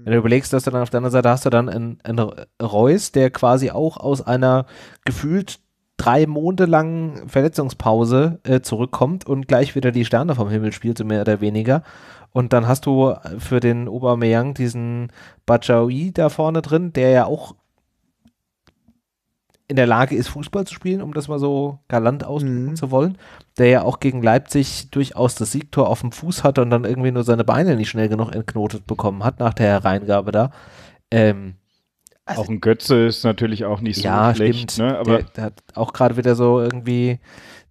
wenn du überlegst, dass du dann auf der anderen Seite hast du dann einen, einen Reus, der quasi auch aus einer gefühlt drei Monate lang Verletzungspause äh, zurückkommt und gleich wieder die Sterne vom Himmel spielt, so mehr oder weniger. Und dann hast du äh, für den Aubameyang diesen Bajaui da vorne drin, der ja auch in der Lage ist, Fußball zu spielen, um das mal so galant mhm. ausdrücken mhm. zu wollen, der ja auch gegen Leipzig durchaus das Siegtor auf dem Fuß hatte und dann irgendwie nur seine Beine nicht schnell genug entknotet bekommen hat nach der Hereingabe da. Ähm, also, auch ein Götze ist natürlich auch nicht so ja, schlecht. Stimmt. Ne? Aber der, der hat auch gerade wieder so irgendwie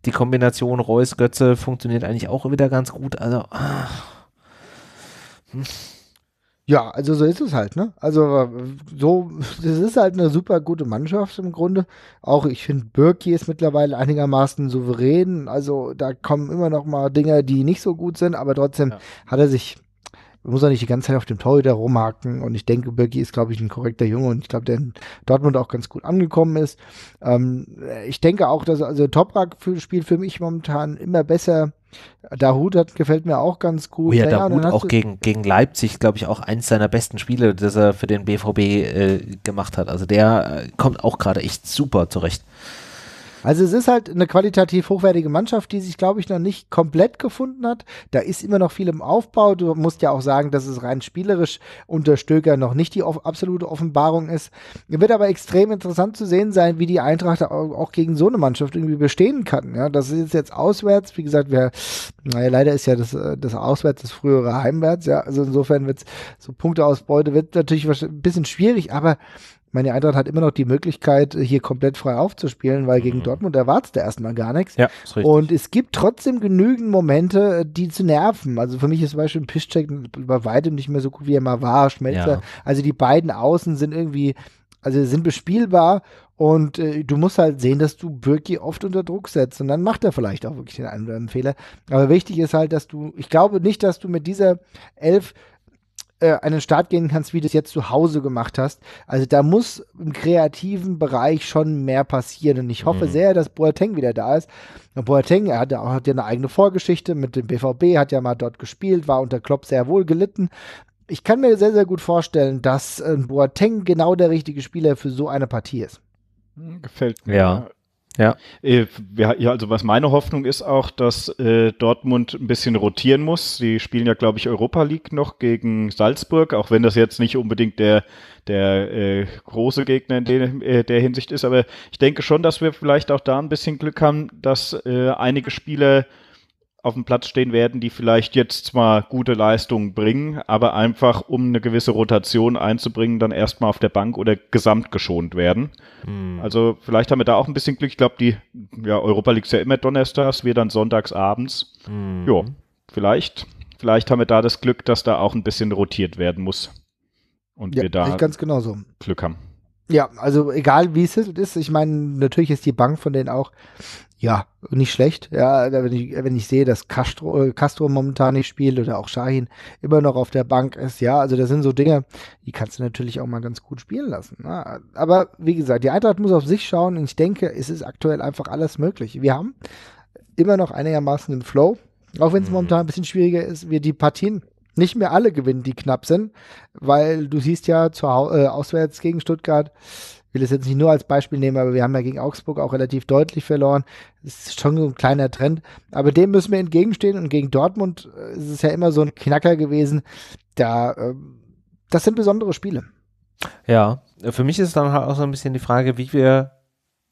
die Kombination Reus-Götze funktioniert eigentlich auch wieder ganz gut. Also. Hm. Ja, also so ist es halt, ne? Also so, das ist halt eine super gute Mannschaft im Grunde. Auch ich finde, Birki ist mittlerweile einigermaßen souverän. Also da kommen immer noch mal Dinge, die nicht so gut sind, aber trotzdem ja. hat er sich man muss ja nicht die ganze Zeit auf dem Torhüter rumhaken. Und ich denke, Birgi ist, glaube ich, ein korrekter Junge und ich glaube, der in Dortmund auch ganz gut angekommen ist. Ähm, ich denke auch, dass also Toprak spielt für mich momentan immer besser. Dahut hat, gefällt mir auch ganz gut. Oh ja, naja, Dahut auch gegen, gegen Leipzig, glaube ich, auch eins seiner besten Spiele, das er für den BVB äh, gemacht hat. Also der äh, kommt auch gerade echt super zurecht. Also es ist halt eine qualitativ hochwertige Mannschaft, die sich, glaube ich, noch nicht komplett gefunden hat. Da ist immer noch viel im Aufbau. Du musst ja auch sagen, dass es rein spielerisch unter Stöger noch nicht die absolute Offenbarung ist. Wird aber extrem interessant zu sehen sein, wie die Eintracht auch gegen so eine Mannschaft irgendwie bestehen kann. Ja, das ist jetzt auswärts. Wie gesagt, wir, naja, leider ist ja das, äh, das Auswärts das frühere Heimwärts. Ja, also insofern wird so Punkteausbeute wird natürlich ein bisschen schwierig, aber meine Eintracht hat immer noch die Möglichkeit, hier komplett frei aufzuspielen, weil gegen mhm. Dortmund erwartet er erstmal gar nichts. Ja, ist richtig. Und es gibt trotzdem genügend Momente, die zu nerven. Also für mich ist zum Beispiel ein Pischcheck bei weitem nicht mehr so gut, wie er mal war. Schmelzer. Ja. Also die beiden Außen sind irgendwie, also sind bespielbar und äh, du musst halt sehen, dass du Birki oft unter Druck setzt und dann macht er vielleicht auch wirklich den einen oder anderen Fehler. Aber wichtig ist halt, dass du, ich glaube nicht, dass du mit dieser Elf äh, an Start gehen kannst, wie du es jetzt zu Hause gemacht hast. Also da muss im kreativen Bereich schon mehr passieren. Und ich hoffe mhm. sehr, dass Boateng wieder da ist. Und Boateng, er hat, hat ja eine eigene Vorgeschichte mit dem BVB, hat ja mal dort gespielt, war unter Klopp sehr wohl gelitten ich kann mir sehr, sehr gut vorstellen, dass äh, Boateng genau der richtige Spieler für so eine Partie ist. Gefällt mir. Ja. Äh, ja. also was meine Hoffnung ist auch, dass äh, Dortmund ein bisschen rotieren muss. Sie spielen ja, glaube ich, Europa League noch gegen Salzburg, auch wenn das jetzt nicht unbedingt der, der äh, große Gegner in den, äh, der Hinsicht ist. Aber ich denke schon, dass wir vielleicht auch da ein bisschen Glück haben, dass äh, einige Spieler auf dem Platz stehen werden, die vielleicht jetzt zwar gute Leistungen bringen, aber einfach um eine gewisse Rotation einzubringen, dann erstmal auf der Bank oder gesamt geschont werden. Mhm. Also vielleicht haben wir da auch ein bisschen Glück. Ich glaube, die ja, Europa League ist ja immer donnerstags, wir dann sonntags abends. Mhm. Ja, vielleicht, vielleicht haben wir da das Glück, dass da auch ein bisschen rotiert werden muss. Und ja, wir da ganz genauso. Glück haben. Ja, also egal wie es ist, ich meine, natürlich ist die Bank von denen auch ja, nicht schlecht. Ja, wenn ich, wenn ich sehe, dass Castro, äh, Castro momentan nicht spielt oder auch Shahin immer noch auf der Bank ist, ja, also das sind so Dinge, die kannst du natürlich auch mal ganz gut spielen lassen. Ne? Aber wie gesagt, die Eintracht muss auf sich schauen und ich denke, es ist aktuell einfach alles möglich. Wir haben immer noch einigermaßen im Flow, auch wenn es mhm. momentan ein bisschen schwieriger ist, wir die Partien nicht mehr alle gewinnen, die knapp sind, weil du siehst ja zu, äh, auswärts gegen Stuttgart will es jetzt nicht nur als Beispiel nehmen, aber wir haben ja gegen Augsburg auch relativ deutlich verloren. Das ist schon ein kleiner Trend. Aber dem müssen wir entgegenstehen und gegen Dortmund äh, ist es ja immer so ein Knacker gewesen. Da, ähm, das sind besondere Spiele. Ja, für mich ist dann halt auch so ein bisschen die Frage, wie wir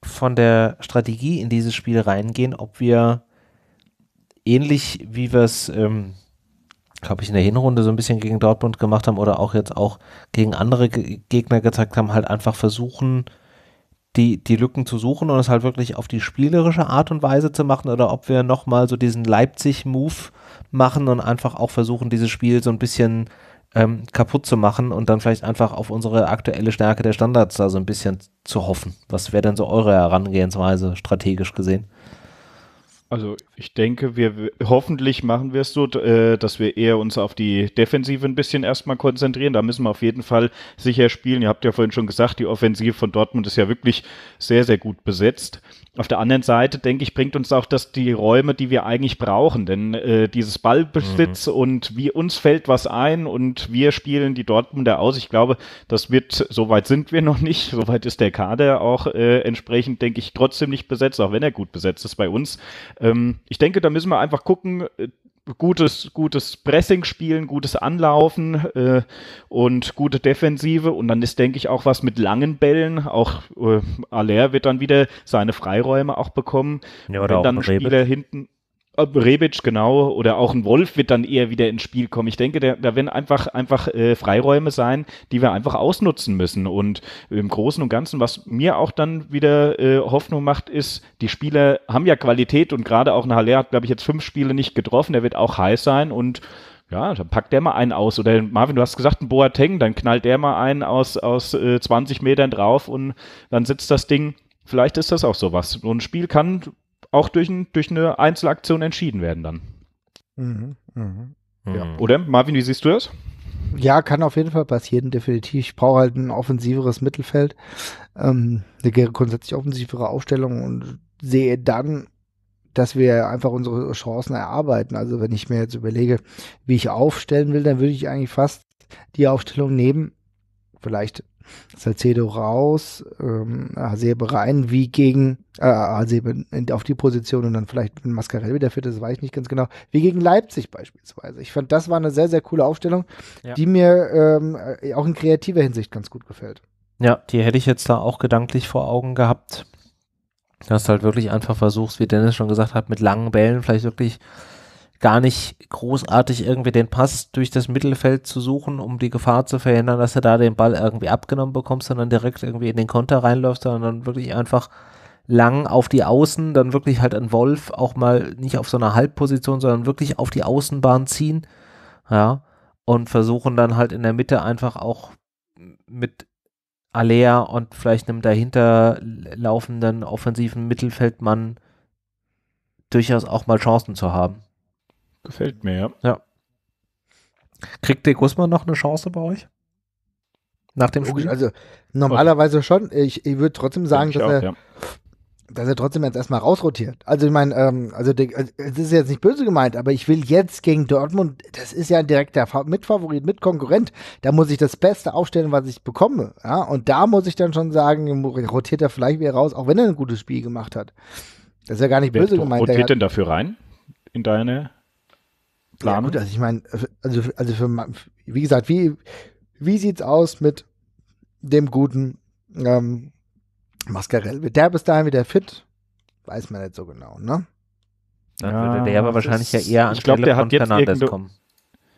von der Strategie in dieses Spiel reingehen, ob wir ähnlich wie wir es ähm, glaube ich, in der Hinrunde so ein bisschen gegen Dortmund gemacht haben oder auch jetzt auch gegen andere Ge Gegner gezeigt haben, halt einfach versuchen, die, die Lücken zu suchen und es halt wirklich auf die spielerische Art und Weise zu machen oder ob wir nochmal so diesen Leipzig-Move machen und einfach auch versuchen, dieses Spiel so ein bisschen ähm, kaputt zu machen und dann vielleicht einfach auf unsere aktuelle Stärke der Standards da so ein bisschen zu hoffen. Was wäre denn so eure Herangehensweise strategisch gesehen? Also ich denke, wir hoffentlich machen wir es so, äh, dass wir eher uns auf die Defensive ein bisschen erstmal konzentrieren. Da müssen wir auf jeden Fall sicher spielen. Ihr habt ja vorhin schon gesagt, die Offensive von Dortmund ist ja wirklich sehr, sehr gut besetzt. Auf der anderen Seite, denke ich, bringt uns auch das die Räume, die wir eigentlich brauchen. Denn äh, dieses Ballbesitz mhm. und wie uns fällt was ein und wir spielen die Dortmunder aus. Ich glaube, das wird, soweit sind wir noch nicht. Soweit ist der Kader auch äh, entsprechend, denke ich, trotzdem nicht besetzt, auch wenn er gut besetzt ist bei uns. Ähm, ich denke, da müssen wir einfach gucken, äh, gutes, gutes Pressing spielen, gutes Anlaufen äh, und gute Defensive. Und dann ist, denke ich, auch was mit langen Bällen. Auch äh, Aller wird dann wieder seine Freiräume auch bekommen. Ja, oder Wenn auch dann Spieler hinten Rebic, genau, oder auch ein Wolf wird dann eher wieder ins Spiel kommen. Ich denke, da, werden einfach, einfach äh, Freiräume sein, die wir einfach ausnutzen müssen. Und im Großen und Ganzen, was mir auch dann wieder äh, Hoffnung macht, ist, die Spieler haben ja Qualität und gerade auch ein Haller hat, glaube ich, jetzt fünf Spiele nicht getroffen. Der wird auch heiß sein und ja, dann packt der mal einen aus. Oder Marvin, du hast gesagt, ein Boateng, dann knallt der mal einen aus, aus äh, 20 Metern drauf und dann sitzt das Ding vielleicht ist das auch sowas. So ein Spiel kann auch durch, ein, durch eine Einzelaktion entschieden werden dann. Mhm, mhm, mhm. Ja. Oder Marvin, wie siehst du das? Ja, kann auf jeden Fall passieren, definitiv. Ich brauche halt ein offensiveres Mittelfeld, ähm, eine grundsätzlich offensivere Aufstellung und sehe dann, dass wir einfach unsere Chancen erarbeiten. Also wenn ich mir jetzt überlege, wie ich aufstellen will, dann würde ich eigentlich fast die Aufstellung nehmen, vielleicht Salcedo raus, ähm, Hasebe rein, wie gegen äh, Hasebe auf die Position und dann vielleicht wenn Mascarell wieder fit ist, weiß ich nicht ganz genau, wie gegen Leipzig beispielsweise. Ich fand, das war eine sehr, sehr coole Aufstellung, ja. die mir ähm, äh, auch in kreativer Hinsicht ganz gut gefällt. Ja, die hätte ich jetzt da auch gedanklich vor Augen gehabt. Dass du halt wirklich einfach versuchst, wie Dennis schon gesagt hat, mit langen Bällen vielleicht wirklich gar nicht großartig irgendwie den Pass durch das Mittelfeld zu suchen, um die Gefahr zu verhindern, dass du da den Ball irgendwie abgenommen bekommst, sondern direkt irgendwie in den Konter reinläufst, sondern wirklich einfach lang auf die Außen, dann wirklich halt ein Wolf auch mal nicht auf so einer Halbposition, sondern wirklich auf die Außenbahn ziehen, ja, und versuchen dann halt in der Mitte einfach auch mit Alea und vielleicht einem dahinter laufenden offensiven Mittelfeldmann durchaus auch mal Chancen zu haben. Gefällt mir, ja. ja. Kriegt der Guzman noch eine Chance bei euch? Nach dem Spiel? Also normalerweise schon. Ich, ich würde trotzdem sagen, dass, auch, er, ja. dass er trotzdem jetzt erstmal rausrotiert. Also ich meine, ähm, also, also es ist jetzt nicht böse gemeint, aber ich will jetzt gegen Dortmund, das ist ja ein direkter Mitfavorit, Mitkonkurrent, da muss ich das Beste aufstellen, was ich bekomme. Ja? Und da muss ich dann schon sagen, rotiert er vielleicht wieder raus, auch wenn er ein gutes Spiel gemacht hat. Das ist ja gar nicht Wer böse gemeint. Rotiert denn dafür rein? In deine planen. Ja, gut, also ich meine, äh, also, also für, wie gesagt, wie, wie sieht's aus mit dem guten ähm, Mascarell? Wird der bis dahin wieder fit? Weiß man nicht so genau, ne? Dann ja, würde der aber wahrscheinlich ist, ja eher an Ich glaube, der hat jetzt kommen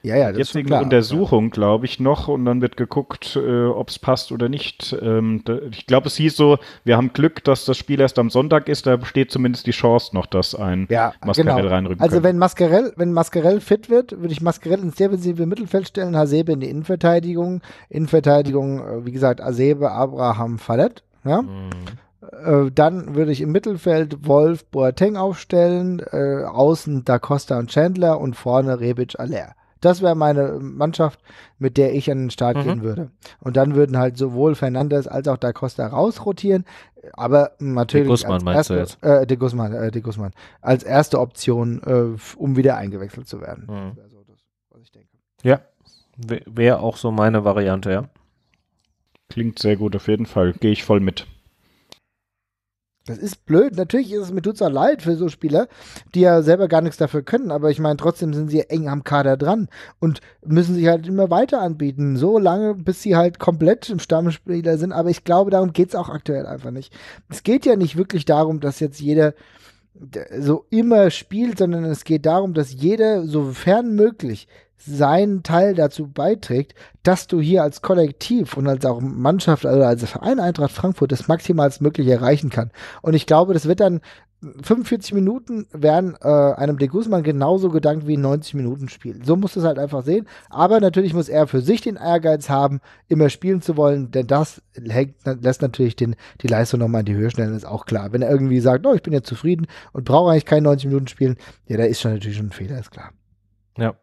ja, ja, das jetzigen klar, Untersuchung, ja. glaube ich, noch. Und dann wird geguckt, äh, ob es passt oder nicht. Ähm, da, ich glaube, es hieß so, wir haben Glück, dass das Spiel erst am Sonntag ist. Da besteht zumindest die Chance noch, dass ein ja, Mascarell genau. reinrücken Also wenn Mascarell, wenn Mascarell fit wird, würde ich Mascarell ins defensive Mittelfeld stellen, Hasebe in die Innenverteidigung. Innenverteidigung, äh, wie gesagt, Hasebe, Abraham, Fallett. Ja? Mhm äh, dann würde ich im Mittelfeld Wolf Boateng aufstellen, äh, außen Da Costa und Chandler und vorne Rebic Aller. Das wäre meine Mannschaft, mit der ich an den Start mhm. gehen würde. Und dann würden halt sowohl Fernandes als auch Da Costa rausrotieren. Aber natürlich. De Guzman meinst erste, du jetzt? Äh, De Guzman, äh, De Guzman. Als erste Option, äh, um wieder eingewechselt zu werden. Mhm. Das das, was ich denke. Ja, wäre auch so meine Variante, ja. Klingt sehr gut, auf jeden Fall. Gehe ich voll mit. Das ist blöd. Natürlich ist es mir tut es auch leid für so Spieler, die ja selber gar nichts dafür können. Aber ich meine, trotzdem sind sie ja eng am Kader dran und müssen sich halt immer weiter anbieten. So lange, bis sie halt komplett im Stammspieler sind. Aber ich glaube, darum geht es auch aktuell einfach nicht. Es geht ja nicht wirklich darum, dass jetzt jeder so immer spielt, sondern es geht darum, dass jeder, sofern möglich, seinen Teil dazu beiträgt, dass du hier als Kollektiv und als auch Mannschaft, also als Verein Eintracht Frankfurt das maximal möglich erreichen kann. Und ich glaube, das wird dann 45 Minuten werden äh, einem De Guzman genauso gedankt wie ein 90 Minuten Spiel. So musst du es halt einfach sehen. Aber natürlich muss er für sich den Ehrgeiz haben, immer spielen zu wollen, denn das hängt, lässt natürlich den, die Leistung nochmal in die Höhe schnellen, ist auch klar. Wenn er irgendwie sagt, no, oh, ich bin jetzt zufrieden und brauche eigentlich kein 90 Minuten spielen, ja, da ist schon natürlich schon ein Fehler, ist klar. Ja,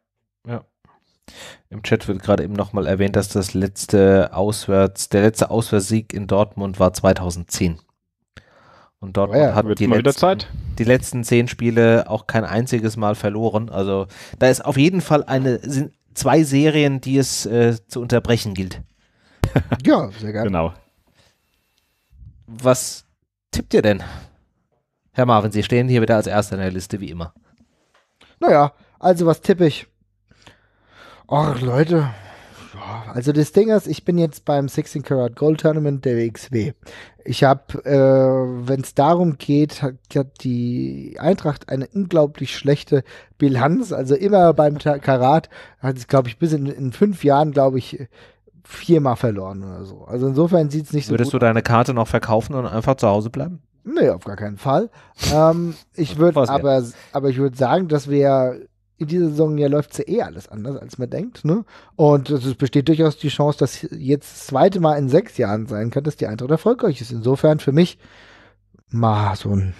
im Chat wird gerade eben nochmal erwähnt, dass das letzte Auswärts, der letzte Auswärtssieg in Dortmund war 2010. Und Dortmund oh ja, hat die letzten, die letzten zehn Spiele auch kein einziges Mal verloren. Also da ist auf jeden Fall eine, sind zwei Serien, die es äh, zu unterbrechen gilt. ja, sehr gerne. Genau. Was tippt ihr denn? Herr Marvin, Sie stehen hier wieder als Erster in der Liste, wie immer. Naja, also was tippe ich? Och, Leute. Also das Ding ist, ich bin jetzt beim 16 Karat Gold Tournament der WXW. Ich habe, äh, wenn es darum geht, hat, hat die Eintracht eine unglaublich schlechte Bilanz. Also immer beim Karat hat es, glaube ich, bis in, in fünf Jahren, glaube ich, viermal verloren oder so. Also insofern sieht es nicht so gut aus. Würdest du deine Karte noch verkaufen und einfach zu Hause bleiben? Nee, auf gar keinen Fall. ähm, ich würde aber, aber ich würde sagen, dass wir in dieser Saison ja läuft es ja eh alles anders, als man denkt. Ne? Und es besteht durchaus die Chance, dass jetzt das zweite Mal in sechs Jahren sein kann, dass die Eintracht erfolgreich ist. Insofern für mich mal so ein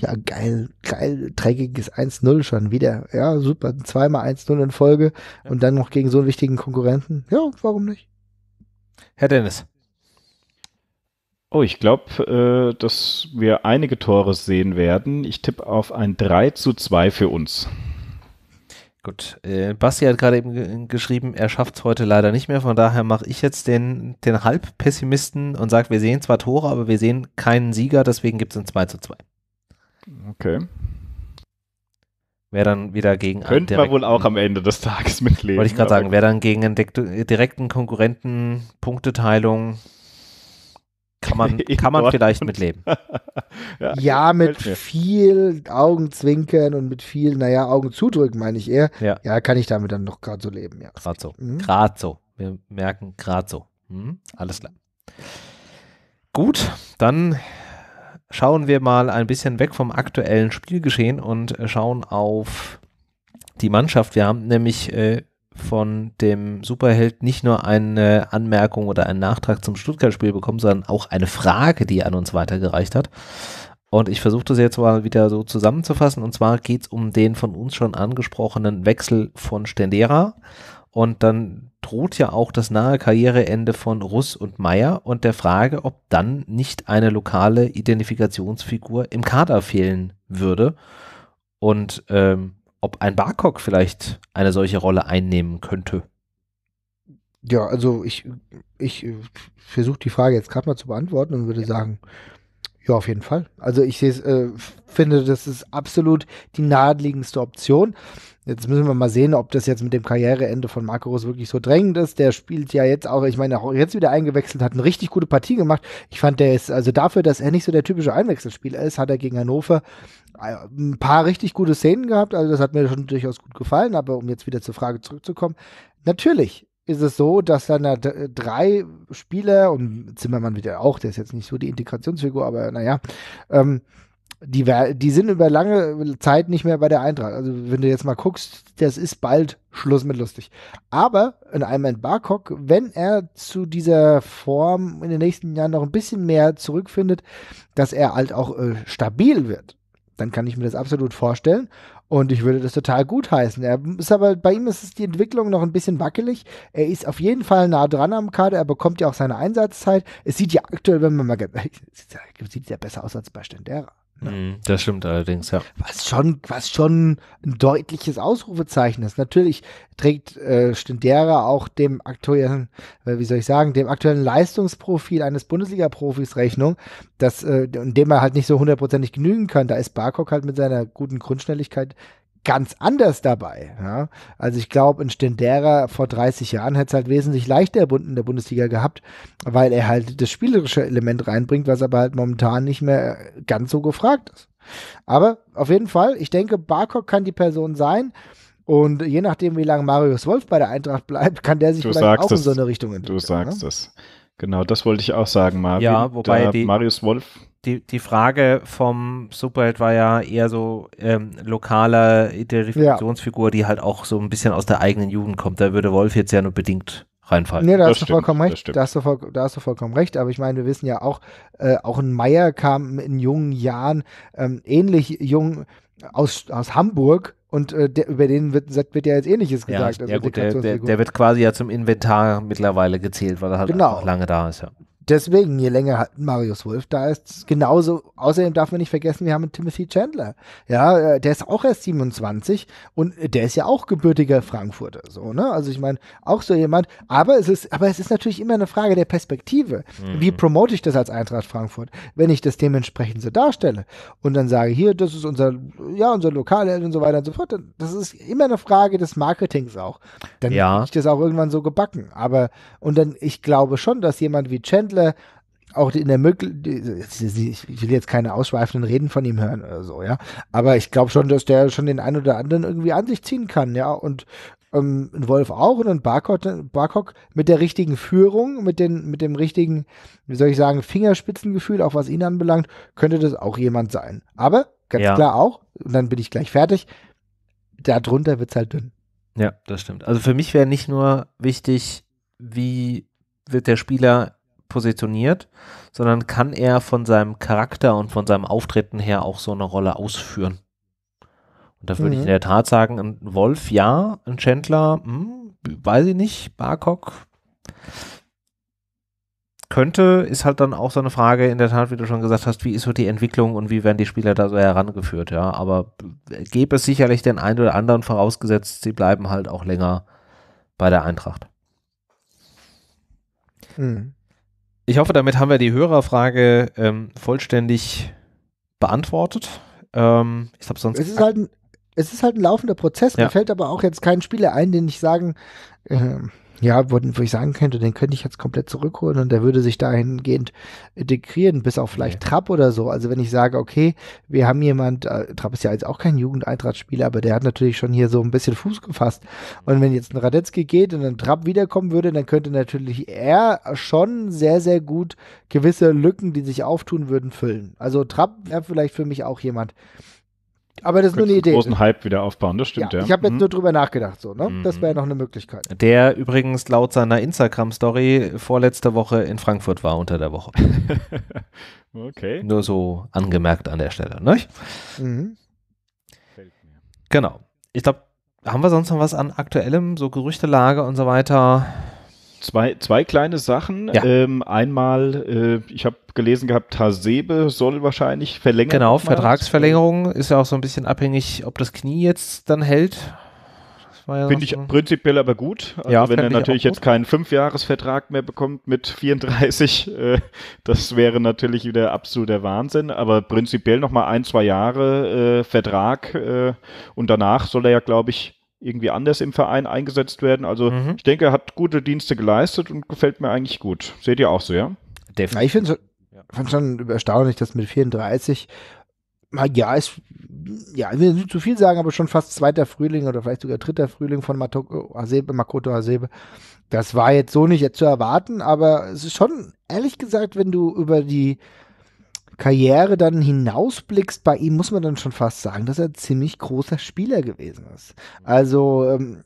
ja, geil, geil, dreckiges 1-0 schon wieder. Ja, super. Zweimal 1-0 in Folge ja. und dann noch gegen so einen wichtigen Konkurrenten. Ja, warum nicht? Herr Dennis. Oh, ich glaube, äh, dass wir einige Tore sehen werden. Ich tippe auf ein 3 zu 2 für uns. Gut, äh, Basti hat gerade eben geschrieben, er schafft es heute leider nicht mehr. Von daher mache ich jetzt den, den Halbpessimisten und sage, wir sehen zwar Tore, aber wir sehen keinen Sieger, deswegen gibt es ein 2 zu 2. Okay. Wer dann wieder gegen Könnte man wohl auch am Ende des Tages mitleben. Wollte ich gerade sagen, wäre dann gegen einen direkten Konkurrenten Punkteteilung kann man, kann man vielleicht mitleben. ja, ja, mit viel Augenzwinkern und mit viel, naja, Augen zudrücken, meine ich eher. Ja. ja kann ich damit dann noch gerade so leben, ja. Gerade so. Mhm. Gerade so. Wir merken, gerade so. Mhm. Alles klar. Gut, dann schauen wir mal ein bisschen weg vom aktuellen Spielgeschehen und äh, schauen auf die Mannschaft. Wir haben nämlich äh, von dem Superheld nicht nur eine Anmerkung oder einen Nachtrag zum Stuttgart-Spiel bekommen, sondern auch eine Frage, die er an uns weitergereicht hat. Und ich versuche das jetzt mal wieder so zusammenzufassen. Und zwar geht es um den von uns schon angesprochenen Wechsel von Stendera. Und dann droht ja auch das nahe Karriereende von Russ und Meyer und der Frage, ob dann nicht eine lokale Identifikationsfigur im Kader fehlen würde. Und ähm, ob ein Barcock vielleicht eine solche Rolle einnehmen könnte. Ja, also ich, ich äh, versuche die Frage jetzt gerade mal zu beantworten und würde ja. sagen, ja, auf jeden Fall. Also ich äh, finde, das ist absolut die naheliegendste Option. Jetzt müssen wir mal sehen, ob das jetzt mit dem Karriereende von Marco wirklich so drängend ist. Der spielt ja jetzt auch, ich meine, auch jetzt wieder eingewechselt, hat eine richtig gute Partie gemacht. Ich fand, der ist, also dafür, dass er nicht so der typische Einwechselspieler ist, hat er gegen Hannover äh, ein paar richtig gute Szenen gehabt. Also das hat mir schon durchaus gut gefallen. Aber um jetzt wieder zur Frage zurückzukommen, natürlich ist es so, dass dann drei Spieler und Zimmermann wieder auch, der ist jetzt nicht so die Integrationsfigur, aber naja, ähm, die, die sind über lange Zeit nicht mehr bei der Eintracht. Also wenn du jetzt mal guckst, das ist bald Schluss mit lustig. Aber in einem Barcock, wenn er zu dieser Form in den nächsten Jahren noch ein bisschen mehr zurückfindet, dass er halt auch äh, stabil wird, dann kann ich mir das absolut vorstellen. Und ich würde das total gut heißen. Er ist aber bei ihm ist die Entwicklung noch ein bisschen wackelig. Er ist auf jeden Fall nah dran am Kader. Er bekommt ja auch seine Einsatzzeit. Es sieht ja aktuell, wenn man mal sieht ja, sieht ja besser aus als bei Stendera. Ne? Das stimmt allerdings, ja. Was schon, was schon ein deutliches Ausrufezeichen ist. Natürlich trägt äh, Stendera auch dem aktuellen, äh, wie soll ich sagen, dem aktuellen Leistungsprofil eines Bundesliga-Profis Rechnung, dass, äh, dem er halt nicht so hundertprozentig genügen kann. Da ist Barkok halt mit seiner guten Grundschnelligkeit ganz anders dabei. Ja? Also ich glaube, in Stendera vor 30 Jahren hätte es halt wesentlich leichter in der Bundesliga gehabt, weil er halt das spielerische Element reinbringt, was aber halt momentan nicht mehr ganz so gefragt ist. Aber auf jeden Fall, ich denke, Barkok kann die Person sein. Und je nachdem, wie lange Marius Wolf bei der Eintracht bleibt, kann der sich du vielleicht auch das, in so eine Richtung entwickeln. Du sagst ne? das. Genau, das wollte ich auch sagen, Marvin. Ja, wobei die, Marius Wolf die, die Frage vom Superheld war ja eher so ähm, lokaler Identifikationsfigur, ja. die halt auch so ein bisschen aus der eigenen Jugend kommt. Da würde Wolf jetzt ja nur bedingt reinfallen. Nee, da das hast du vollkommen recht. Da hast, du voll, da hast du vollkommen recht. Aber ich meine, wir wissen ja auch, äh, auch ein Meier kam in jungen Jahren ähm, ähnlich jung aus, aus Hamburg und äh, der, über den wird, wird ja jetzt ähnliches gesagt. Ja, also ja gut, der, der, der, wird quasi ja zum Inventar mittlerweile gezählt, weil er halt genau. lange da ist. Ja deswegen, je länger halt Marius Wolf da ist, genauso, außerdem darf man nicht vergessen, wir haben Timothy Chandler. Ja, äh, der ist auch erst 27 und äh, der ist ja auch gebürtiger Frankfurter, so, ne? Also ich meine, auch so jemand, aber es ist, aber es ist natürlich immer eine Frage der Perspektive. Mhm. Wie promote ich das als Eintracht Frankfurt, wenn ich das dementsprechend so darstelle und dann sage, hier, das ist unser, ja, unser Lokalheld und so weiter und so fort. Das ist immer eine Frage des Marketings auch. Dann ja. ich das auch irgendwann so gebacken. Aber, und dann, ich glaube schon, dass jemand wie Chandler Händler auch in der Möglichkeit, ich will jetzt keine ausschweifenden Reden von ihm hören oder so, ja. Aber ich glaube schon, dass der schon den einen oder anderen irgendwie an sich ziehen kann, ja. Und ähm, ein Wolf auch und ein Barcock, Barkok mit der richtigen Führung, mit, den, mit dem richtigen, wie soll ich sagen, Fingerspitzengefühl, auch was ihn anbelangt, könnte das auch jemand sein. Aber ganz ja. klar auch, und dann bin ich gleich fertig, darunter wird es halt dünn. Ja, das stimmt. Also für mich wäre nicht nur wichtig, wie wird der Spieler positioniert, sondern kann er von seinem Charakter und von seinem Auftreten her auch so eine Rolle ausführen. Und da würde mhm. ich in der Tat sagen, ein Wolf ja, ein Chandler, hm, weiß ich nicht, Barcock könnte, ist halt dann auch so eine Frage, in der Tat, wie du schon gesagt hast, wie ist so die Entwicklung und wie werden die Spieler da so herangeführt, ja. Aber gäbe es sicherlich den einen oder anderen vorausgesetzt, sie bleiben halt auch länger bei der Eintracht. Hm. Ich hoffe, damit haben wir die Hörerfrage ähm, vollständig beantwortet. Ähm, ich glaube, sonst. Es ist, halt ein, es ist halt ein laufender Prozess. Ja. Mir fällt aber auch jetzt kein Spieler ein, den ich sagen. Ähm, ja, wo, wo ich sagen könnte, den könnte ich jetzt komplett zurückholen und der würde sich dahingehend integrieren, bis auf vielleicht okay. Trapp oder so. Also wenn ich sage, okay, wir haben jemand, äh, Trapp ist ja jetzt auch kein Jugendeintrittsspieler, aber der hat natürlich schon hier so ein bisschen Fuß gefasst. Und wenn jetzt ein Radetzky geht und ein Trapp wiederkommen würde, dann könnte natürlich er schon sehr, sehr gut gewisse Lücken, die sich auftun würden, füllen. Also Trapp wäre vielleicht für mich auch jemand, aber das ist nur eine Idee. großen Hype wieder aufbauen, das stimmt, ja. ja. Ich habe jetzt mhm. nur drüber nachgedacht, so, ne? Das wäre noch eine Möglichkeit. Der übrigens laut seiner Instagram-Story vorletzte Woche in Frankfurt war unter der Woche. okay. Nur so angemerkt an der Stelle, ne? Mhm. Genau. Ich glaube, haben wir sonst noch was an aktuellem, so Gerüchtelage und so weiter? Zwei, zwei kleine Sachen. Ja. Ähm, einmal, äh, ich habe gelesen gehabt, Hasebe soll wahrscheinlich verlängern. Genau, Vertragsverlängerung ist ja auch so ein bisschen abhängig, ob das Knie jetzt dann hält. Ja Finde ich so. prinzipiell aber gut. Also ja, wenn er natürlich jetzt keinen Fünfjahresvertrag mehr bekommt mit 34, äh, das wäre natürlich wieder absoluter Wahnsinn. Aber prinzipiell nochmal ein, zwei Jahre äh, Vertrag äh, und danach soll er ja, glaube ich, irgendwie anders im Verein eingesetzt werden. Also mhm. ich denke, er hat gute Dienste geleistet und gefällt mir eigentlich gut. Seht ihr auch so, ja? Definitiv. ich finde es schon erstaunlich, dass mit 34 ja, ist, ja, ich will nicht zu viel sagen, aber schon fast zweiter Frühling oder vielleicht sogar dritter Frühling von Matoko Hasebe, Makoto Hasebe. Das war jetzt so nicht zu erwarten, aber es ist schon, ehrlich gesagt, wenn du über die Karriere dann hinausblickst bei ihm, muss man dann schon fast sagen, dass er ein ziemlich großer Spieler gewesen ist. Also ähm,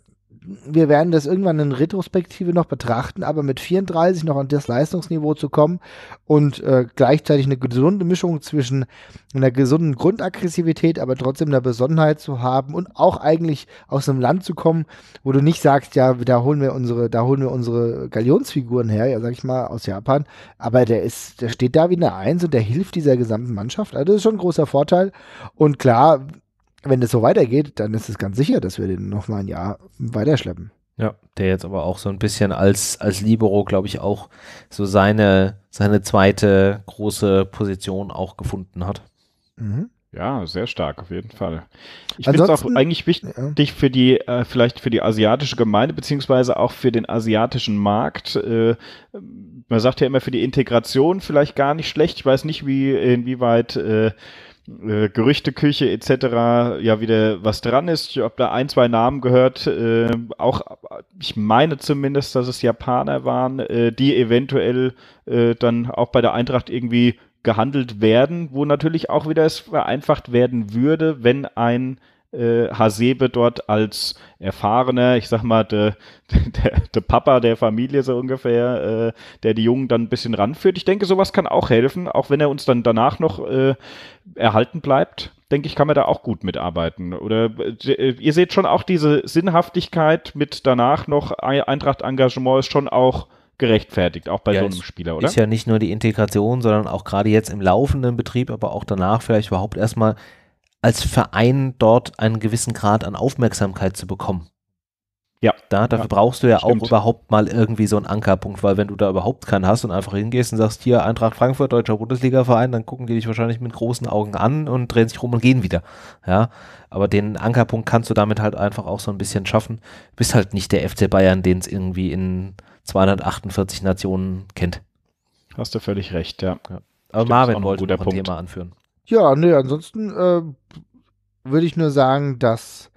wir werden das irgendwann in Retrospektive noch betrachten, aber mit 34 noch an das Leistungsniveau zu kommen und äh, gleichzeitig eine gesunde Mischung zwischen einer gesunden Grundaggressivität, aber trotzdem einer Besonnenheit zu haben und auch eigentlich aus einem Land zu kommen, wo du nicht sagst, ja, da holen wir unsere, da holen wir unsere Galionsfiguren her, ja, sag ich mal, aus Japan, aber der ist, der steht da wie eine Eins und der hilft dieser gesamten Mannschaft. Also das ist schon ein großer Vorteil. Und klar, wenn das so weitergeht, dann ist es ganz sicher, dass wir den nochmal ein Jahr weiterschleppen. Ja, der jetzt aber auch so ein bisschen als, als Libero, glaube ich, auch so seine, seine zweite große Position auch gefunden hat. Mhm. Ja, sehr stark, auf jeden Fall. Ich finde es auch eigentlich wichtig für die, äh, vielleicht für die asiatische Gemeinde, beziehungsweise auch für den asiatischen Markt. Äh, man sagt ja immer für die Integration vielleicht gar nicht schlecht. Ich weiß nicht, wie, inwieweit äh, äh, Gerüchteküche etc. ja wieder was dran ist. Ich habe da ein, zwei Namen gehört, äh, auch ich meine zumindest, dass es Japaner waren, äh, die eventuell äh, dann auch bei der Eintracht irgendwie gehandelt werden, wo natürlich auch wieder es vereinfacht werden würde, wenn ein äh, Hasebe dort als erfahrener, ich sag mal, der de, de Papa der Familie so ungefähr, äh, der die Jungen dann ein bisschen ranführt. Ich denke, sowas kann auch helfen, auch wenn er uns dann danach noch äh, erhalten bleibt. Denke ich, kann man da auch gut mitarbeiten. Oder äh, ihr seht schon auch diese Sinnhaftigkeit mit danach noch Eintracht-Engagement ist schon auch gerechtfertigt, auch bei ja, so einem Spieler, oder? Ist ja nicht nur die Integration, sondern auch gerade jetzt im laufenden Betrieb, aber auch danach vielleicht überhaupt erstmal als Verein dort einen gewissen Grad an Aufmerksamkeit zu bekommen. Ja. Da, dafür ja, brauchst du ja stimmt. auch überhaupt mal irgendwie so einen Ankerpunkt, weil wenn du da überhaupt keinen hast und einfach hingehst und sagst, hier Eintracht Frankfurt, deutscher Bundesliga-Verein, dann gucken die dich wahrscheinlich mit großen Augen an und drehen sich rum und gehen wieder. Ja. Aber den Ankerpunkt kannst du damit halt einfach auch so ein bisschen schaffen. Du bist halt nicht der FC Bayern, den es irgendwie in 248 Nationen kennt. Hast du völlig recht, ja. ja. Aber Stimmt, Marvin wollte ein, ein Thema anführen. Ja, nee, ansonsten äh, würde ich nur sagen, dass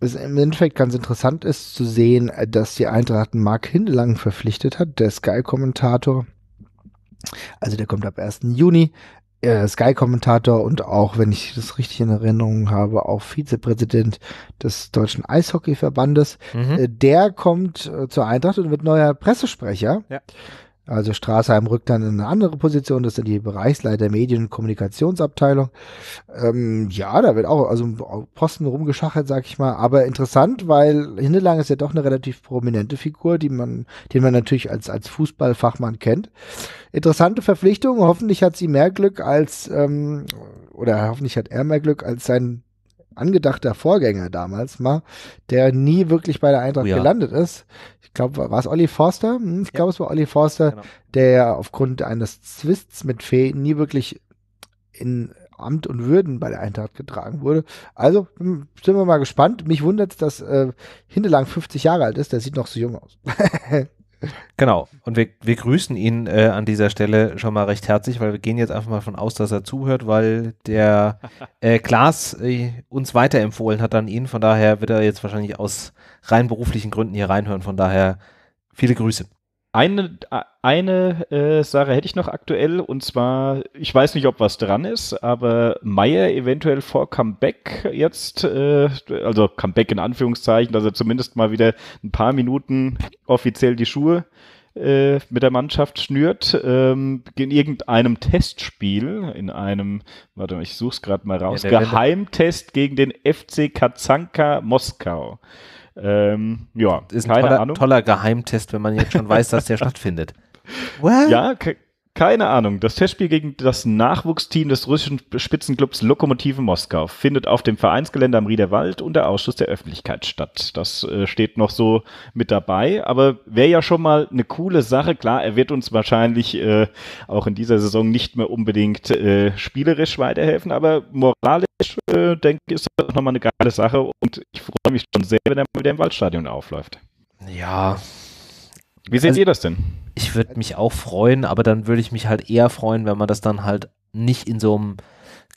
es im Endeffekt ganz interessant ist zu sehen, dass die Eintracht Mark Hindelang verpflichtet hat, der Sky-Kommentator. Also der kommt ab 1. Juni. Sky-Kommentator und auch, wenn ich das richtig in Erinnerung habe, auch Vizepräsident des Deutschen Eishockeyverbandes. Mhm. Äh, der kommt äh, zur Eintracht und wird neuer Pressesprecher. Ja. Also Straßheim rückt dann in eine andere Position, das sind die Bereichsleiter Medien- und Kommunikationsabteilung. Ähm, ja, da wird auch also Posten rumgeschachert, sag ich mal. Aber interessant, weil Hindelang ist ja doch eine relativ prominente Figur, die man, den man natürlich als, als Fußballfachmann kennt. Interessante Verpflichtung. Hoffentlich hat sie mehr Glück als, ähm, oder hoffentlich hat er mehr Glück als sein angedachter Vorgänger damals mal, der nie wirklich bei der Eintracht oh ja. gelandet ist ich glaube, war es Olli Forster? Hm, ich ja. glaube, es war Olli Forster, genau. der aufgrund eines Zwists mit Fee nie wirklich in Amt und Würden bei der Eintracht getragen wurde. Also hm, sind wir mal gespannt. Mich wundert es, dass äh, Hindelang 50 Jahre alt ist. Der sieht noch so jung aus. Genau. Und wir, wir grüßen ihn äh, an dieser Stelle schon mal recht herzlich, weil wir gehen jetzt einfach mal von aus, dass er zuhört, weil der äh, Klaas äh, uns weiterempfohlen hat an ihn. Von daher wird er jetzt wahrscheinlich aus rein beruflichen Gründen hier reinhören. Von daher viele Grüße. Eine, eine äh, Sache hätte ich noch aktuell und zwar, ich weiß nicht, ob was dran ist, aber Meyer eventuell vor Comeback jetzt, äh, also Comeback in Anführungszeichen, dass er zumindest mal wieder ein paar Minuten offiziell die Schuhe äh, mit der Mannschaft schnürt, ähm, in irgendeinem Testspiel, in einem, warte mal, ich suche es gerade mal raus, ja, Geheimtest gegen den FC Kazanka Moskau. Ähm, ja, ist ein keine toller, Ahnung. toller Geheimtest, wenn man jetzt schon weiß, dass der stattfindet. What? Ja, ke keine Ahnung. Das Testspiel gegen das Nachwuchsteam des russischen Spitzenclubs Lokomotive Moskau findet auf dem Vereinsgelände am Riederwald unter Ausschuss der Öffentlichkeit statt. Das äh, steht noch so mit dabei, aber wäre ja schon mal eine coole Sache. Klar, er wird uns wahrscheinlich äh, auch in dieser Saison nicht mehr unbedingt äh, spielerisch weiterhelfen, aber moralisch, äh, denke ich, ist das nochmal eine geile Sache und ich freue mich schon sehr, wenn er wieder im Waldstadion aufläuft. Ja, wie seht also, ihr das denn? Ich würde mich auch freuen, aber dann würde ich mich halt eher freuen, wenn man das dann halt nicht in so einem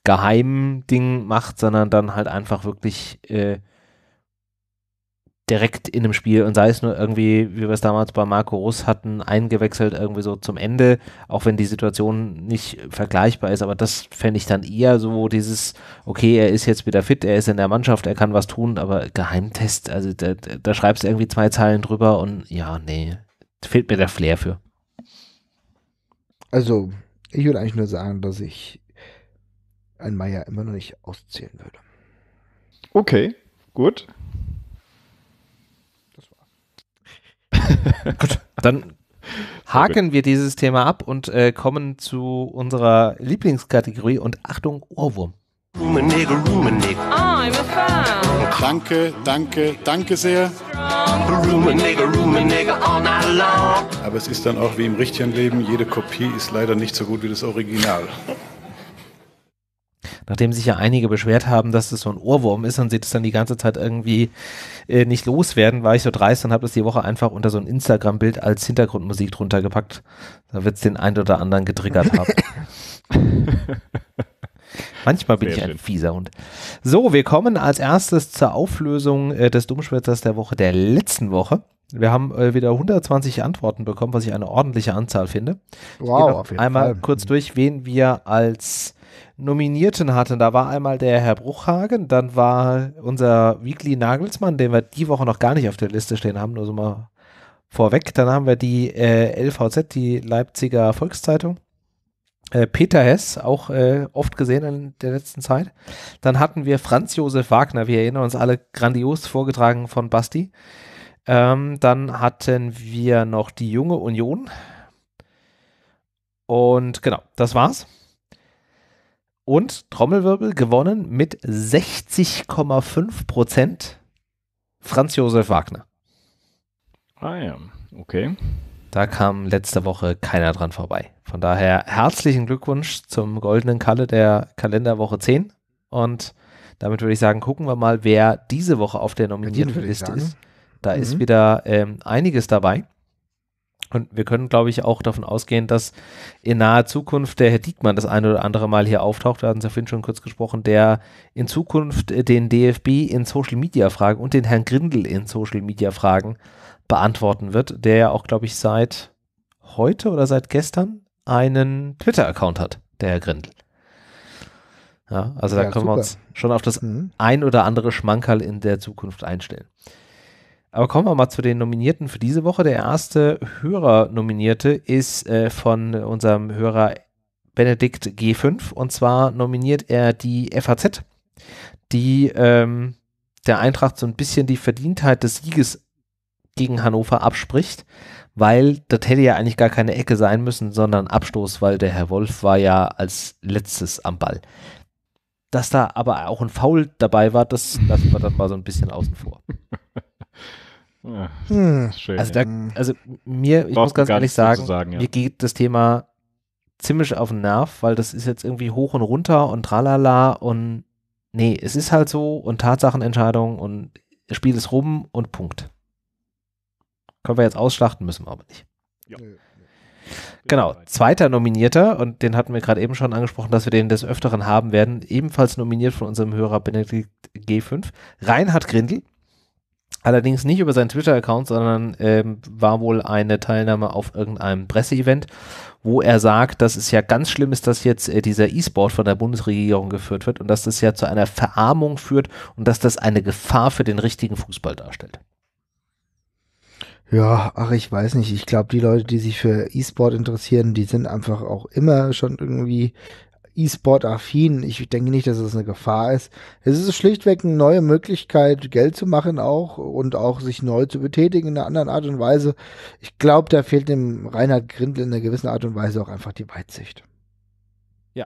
geheimen Ding macht, sondern dann halt einfach wirklich äh, direkt in einem Spiel und sei es nur irgendwie, wie wir es damals bei Marco Russ hatten, eingewechselt irgendwie so zum Ende, auch wenn die Situation nicht vergleichbar ist, aber das fände ich dann eher so dieses, okay, er ist jetzt wieder fit, er ist in der Mannschaft, er kann was tun, aber Geheimtest, also da, da schreibst du irgendwie zwei Zeilen drüber und ja, nee, fehlt mir der Flair für. Also, ich würde eigentlich nur sagen, dass ich ein Meier immer noch nicht auszählen würde. Okay, gut. Das war's. gut, dann haken wir dieses Thema ab und äh, kommen zu unserer Lieblingskategorie und Achtung, Ohrwurm. Rumenig, Rumenig. Oh, ah, I'm a fan. Danke, danke, danke sehr. Strong. Aber es ist dann auch wie im richtigen Leben, jede Kopie ist leider nicht so gut wie das Original. Nachdem sich ja einige beschwert haben, dass das so ein Ohrwurm ist und sie das dann die ganze Zeit irgendwie äh, nicht loswerden, war ich so dreist und habe das die Woche einfach unter so ein Instagram-Bild als Hintergrundmusik drunter gepackt. Da wird es den einen oder anderen getriggert haben. Manchmal bin Sehr ich schön. ein fieser Hund. So, wir kommen als erstes zur Auflösung äh, des Dummschwätzers der Woche der letzten Woche. Wir haben äh, wieder 120 Antworten bekommen, was ich eine ordentliche Anzahl finde. Wow, auf einmal Fall. kurz mhm. durch, wen wir als Nominierten hatten. Da war einmal der Herr Bruchhagen, dann war unser Weekly Nagelsmann, den wir die Woche noch gar nicht auf der Liste stehen haben, nur so mal vorweg. Dann haben wir die äh, LVZ, die Leipziger Volkszeitung. Äh, Peter Hess, auch äh, oft gesehen in der letzten Zeit. Dann hatten wir Franz Josef Wagner, wir erinnern uns alle grandios vorgetragen von Basti. Ähm, dann hatten wir noch die junge Union. Und genau, das war's. Und Trommelwirbel gewonnen mit 60,5 Prozent Franz Josef Wagner. Ah ja, okay. Da kam letzte Woche keiner dran vorbei. Von daher herzlichen Glückwunsch zum goldenen Kalle der Kalenderwoche 10. Und damit würde ich sagen, gucken wir mal, wer diese Woche auf der nominierten Liste ist. Da mhm. ist wieder ähm, einiges dabei. Und wir können, glaube ich, auch davon ausgehen, dass in naher Zukunft der Herr Diekmann das eine oder andere Mal hier auftaucht. Wir hatten es ja vorhin schon kurz gesprochen, der in Zukunft den DFB in Social Media Fragen und den Herrn Grindel in Social Media Fragen beantworten wird, der ja auch, glaube ich, seit heute oder seit gestern einen Twitter-Account hat, der Herr Grindel. Ja, also ja, da können super. wir uns schon auf das mhm. ein oder andere Schmankerl in der Zukunft einstellen. Aber kommen wir mal zu den Nominierten für diese Woche. Der erste Hörer-Nominierte ist äh, von unserem Hörer Benedikt G5 und zwar nominiert er die FAZ, die ähm, der Eintracht so ein bisschen die Verdientheit des Sieges gegen Hannover abspricht, weil das hätte ja eigentlich gar keine Ecke sein müssen, sondern Abstoß, weil der Herr Wolf war ja als letztes am Ball. Dass da aber auch ein Foul dabei war, das lassen wir dann mal so ein bisschen außen vor. Ja, hm. schön, also, da, also, mir, ich muss ganz ehrlich sagen, sagen ja. mir geht das Thema ziemlich auf den Nerv, weil das ist jetzt irgendwie hoch und runter und tralala und nee, es ist halt so und Tatsachenentscheidung und Spiel ist rum und Punkt. Können wir jetzt ausschlachten, müssen wir aber nicht. Ja. Genau, zweiter Nominierter, und den hatten wir gerade eben schon angesprochen, dass wir den des Öfteren haben werden, ebenfalls nominiert von unserem Hörer Benedikt G5, Reinhard Grindel. Allerdings nicht über seinen Twitter-Account, sondern ähm, war wohl eine Teilnahme auf irgendeinem Presseevent, wo er sagt, dass es ja ganz schlimm ist, dass jetzt äh, dieser E-Sport von der Bundesregierung geführt wird und dass das ja zu einer Verarmung führt und dass das eine Gefahr für den richtigen Fußball darstellt. Ja, ach, ich weiß nicht. Ich glaube, die Leute, die sich für E-Sport interessieren, die sind einfach auch immer schon irgendwie E-Sport-affin. Ich denke nicht, dass es das eine Gefahr ist. Es ist schlichtweg eine neue Möglichkeit, Geld zu machen auch und auch sich neu zu betätigen in einer anderen Art und Weise. Ich glaube, da fehlt dem Reinhard Grindel in einer gewissen Art und Weise auch einfach die Weitsicht. Ja.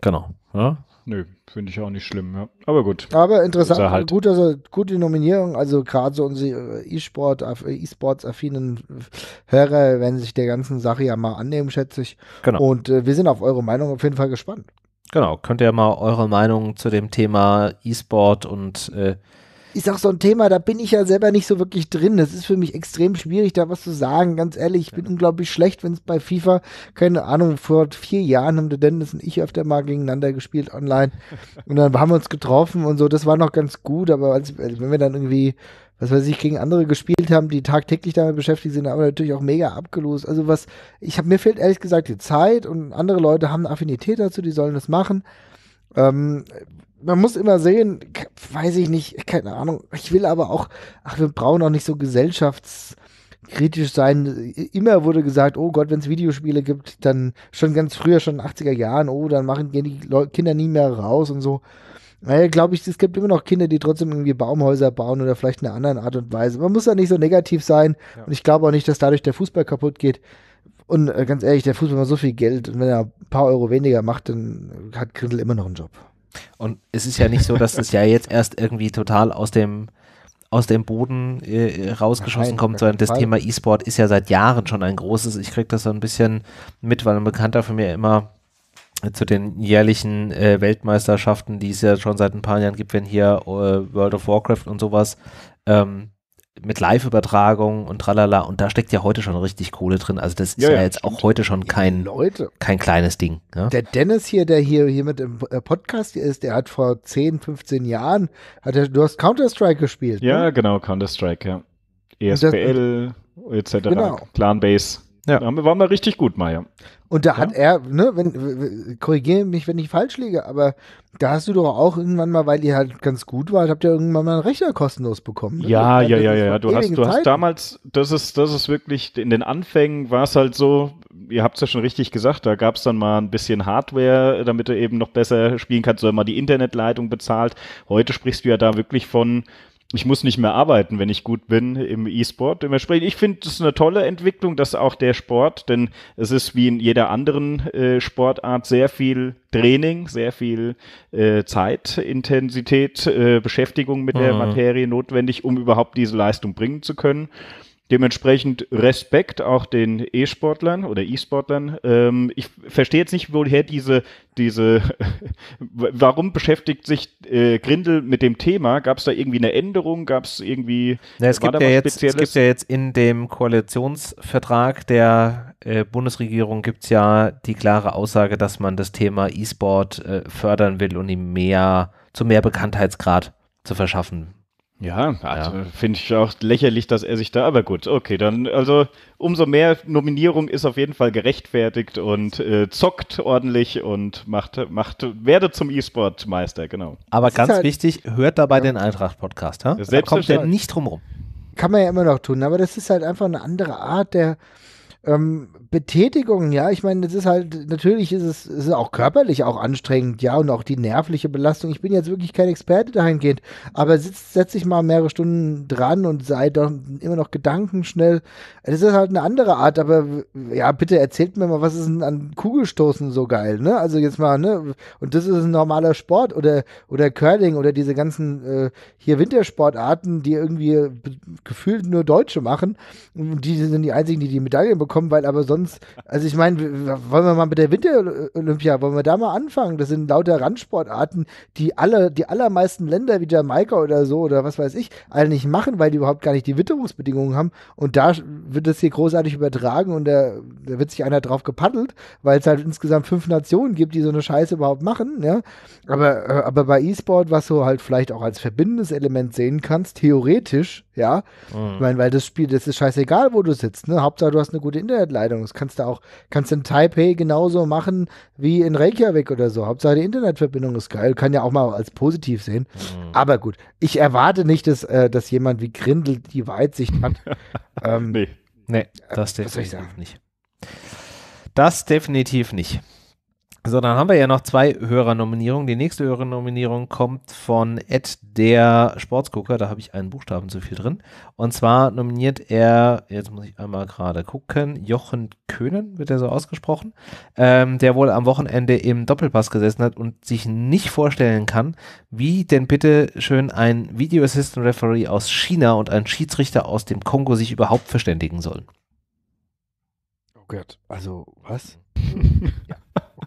Genau. Ja, nö, finde ich auch nicht schlimm. Ja. Aber gut. Aber interessant, halt. gut, also gute Nominierung. Also gerade so unsere äh, E-Sport, äh, E-Sports-affinen äh, Hörer werden sich der ganzen Sache ja mal annehmen, schätze ich. Genau. Und äh, wir sind auf eure Meinung auf jeden Fall gespannt. Genau, könnt ihr mal eure Meinung zu dem Thema E-Sport und äh, ist auch so ein Thema, da bin ich ja selber nicht so wirklich drin. Das ist für mich extrem schwierig, da was zu sagen. Ganz ehrlich, ich bin ja. unglaublich schlecht, wenn es bei FIFA, keine Ahnung, vor vier Jahren haben der Dennis und ich öfter mal gegeneinander gespielt online. Und dann haben wir uns getroffen und so. Das war noch ganz gut, aber als, also wenn wir dann irgendwie was weiß ich, gegen andere gespielt haben, die tagtäglich damit beschäftigt sind, aber natürlich auch mega abgelost. Also was, ich habe mir fehlt ehrlich gesagt die Zeit und andere Leute haben eine Affinität dazu, die sollen das machen. Ähm, man muss immer sehen, weiß ich nicht, keine Ahnung. Ich will aber auch, ach, wir brauchen auch nicht so gesellschafts kritisch sein. Immer wurde gesagt, oh Gott, wenn es Videospiele gibt, dann schon ganz früher, schon in den 80er Jahren, oh, dann machen gehen die Leu Kinder nie mehr raus und so. Naja, glaube ich, es gibt immer noch Kinder, die trotzdem irgendwie Baumhäuser bauen oder vielleicht in einer anderen Art und Weise. Man muss da nicht so negativ sein. Ja. Und ich glaube auch nicht, dass dadurch der Fußball kaputt geht. Und äh, ganz ehrlich, der Fußball hat so viel Geld und wenn er ein paar Euro weniger macht, dann hat Grindel immer noch einen Job. Und es ist ja nicht so, dass das ja jetzt erst irgendwie total aus dem aus dem Boden äh, rausgeschossen Nein, kommt, sondern das Thema E-Sport ist ja seit Jahren schon ein großes. Ich kriege das so ein bisschen mit, weil ein Bekannter von mir immer äh, zu den jährlichen äh, Weltmeisterschaften, die es ja schon seit ein paar Jahren gibt, wenn hier äh, World of Warcraft und sowas ähm, mit Live-Übertragung und tralala. Und da steckt ja heute schon richtig Kohle drin. Also das ist ja, ja, ja jetzt auch heute schon kein, Leute. kein kleines Ding. Ja? Ne? Der Dennis hier, der hier, hier mit im Podcast ist, der hat vor 10, 15 Jahren, hat er, du hast Counter-Strike gespielt. Ja, ne? genau, Counter-Strike, ja. ESPL, etc. Genau. Clan-Base. Ja, war mal richtig gut, Meier. Und da ja? hat er, ne, wenn, korrigiere mich, wenn ich falsch liege, aber da hast du doch auch irgendwann mal, weil ihr halt ganz gut wart, habt ihr irgendwann mal einen Rechner kostenlos bekommen. Ne? Ja, ja, ja, ja, ja. Du hast, du hast damals, das ist, das ist wirklich, in den Anfängen war es halt so, ihr habt es ja schon richtig gesagt, da gab es dann mal ein bisschen Hardware, damit du eben noch besser spielen kannst, oder mal die Internetleitung bezahlt. Heute sprichst du ja da wirklich von ich muss nicht mehr arbeiten, wenn ich gut bin im E-Sport. Dementsprechend, ich finde es eine tolle Entwicklung, dass auch der Sport, denn es ist wie in jeder anderen äh, Sportart sehr viel Training, sehr viel äh, Zeit, Intensität, äh, Beschäftigung mit mhm. der Materie notwendig, um überhaupt diese Leistung bringen zu können. Dementsprechend Respekt auch den E-Sportlern oder E-Sportlern. Ähm, ich verstehe jetzt nicht, woher diese, diese, warum beschäftigt sich äh, Grindel mit dem Thema? Gab es da irgendwie eine Änderung? Gab es irgendwie, Na, es, gibt ja jetzt, es gibt ja jetzt in dem Koalitionsvertrag der äh, Bundesregierung gibt es ja die klare Aussage, dass man das Thema E-Sport äh, fördern will und ihm mehr, zu mehr Bekanntheitsgrad zu verschaffen ja, also ja. finde ich auch lächerlich, dass er sich da, aber gut, okay, dann, also umso mehr Nominierung ist auf jeden Fall gerechtfertigt und äh, zockt ordentlich und macht, macht, werde zum E-Sport-Meister, genau. Aber ganz halt wichtig, hört dabei ja. den Eintracht-Podcast, da kommt er nicht drum rum. Kann man ja immer noch tun, aber das ist halt einfach eine andere Art der, ähm, Betätigung, ja, ich meine, es ist halt, natürlich ist es, ist auch körperlich auch anstrengend, ja, und auch die nervliche Belastung. Ich bin jetzt wirklich kein Experte dahingehend, aber sitz, setz dich mal mehrere Stunden dran und sei doch immer noch gedankenschnell. Das ist halt eine andere Art, aber ja, bitte erzählt mir mal, was ist denn an Kugelstoßen so geil, ne? Also jetzt mal, ne? Und das ist ein normaler Sport oder, oder Curling oder diese ganzen äh, hier Wintersportarten, die irgendwie gefühlt nur Deutsche machen. Die sind die einzigen, die die Medaillen bekommen bekommen, weil aber sonst, also ich meine, wollen wir mal mit der Winter-Olympia, wollen wir da mal anfangen? Das sind lauter Randsportarten, die alle, die allermeisten Länder wie Jamaika oder so oder was weiß ich, alle nicht machen, weil die überhaupt gar nicht die Witterungsbedingungen haben. Und da wird das hier großartig übertragen und da, da wird sich einer drauf gepaddelt, weil es halt insgesamt fünf Nationen gibt, die so eine Scheiße überhaupt machen. Ja? Aber, äh, aber bei E-Sport, was du halt vielleicht auch als verbindendes Element sehen kannst, theoretisch ja. Mhm. Ich meine, weil das Spiel, das ist scheißegal, wo du sitzt, ne? Hauptsache, du hast eine gute Internetleitung. Das kannst du auch, kannst in Taipei genauso machen wie in Reykjavik oder so. Hauptsache, die Internetverbindung ist geil. Kann ja auch mal als positiv sehen. Mhm. Aber gut, ich erwarte nicht, dass, äh, dass jemand wie Grindel die Weitsicht hat. ähm, nee. Nee, äh, das äh, definitiv nicht. Das definitiv nicht. So, dann haben wir ja noch zwei Hörernominierungen. Die nächste Hörernominierung kommt von Ed der Sportsgucker. Da habe ich einen Buchstaben zu viel drin. Und zwar nominiert er, jetzt muss ich einmal gerade gucken, Jochen Köhnen, wird er so ausgesprochen, ähm, der wohl am Wochenende im Doppelpass gesessen hat und sich nicht vorstellen kann, wie denn bitte schön ein Video Assistant Referee aus China und ein Schiedsrichter aus dem Kongo sich überhaupt verständigen sollen. Oh Gott, also was?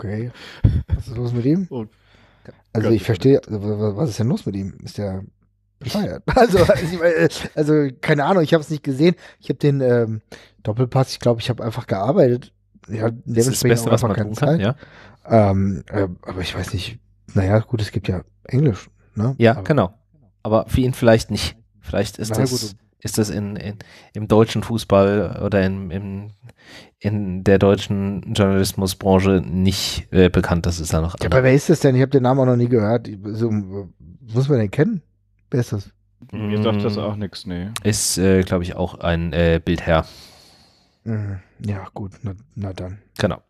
Okay. Was ist los mit ihm? Und also ich verstehe, also was ist denn los mit ihm? Ist der bescheuert? Also, also, also keine Ahnung, ich habe es nicht gesehen. Ich habe den ähm, Doppelpass, ich glaube, ich habe einfach gearbeitet. Ja, das ist das Beste, was man tun kann, ja. Ähm, äh, aber ich weiß nicht, naja, gut, es gibt ja Englisch, ne? Ja, aber, genau. Aber für ihn vielleicht nicht. Vielleicht ist das... Gut, ist das in, in, im deutschen Fußball oder in, in, in der deutschen Journalismusbranche nicht äh, bekannt, dass es da noch. Ja, aber wer ist das denn? Ich habe den Namen auch noch nie gehört. So, muss man den kennen? Wer ist das? Mir mm, sagt das mm. auch nichts, nee. Ist, äh, glaube ich, auch ein äh, Bildherr. Mhm. Ja, gut, na, na dann. Genau.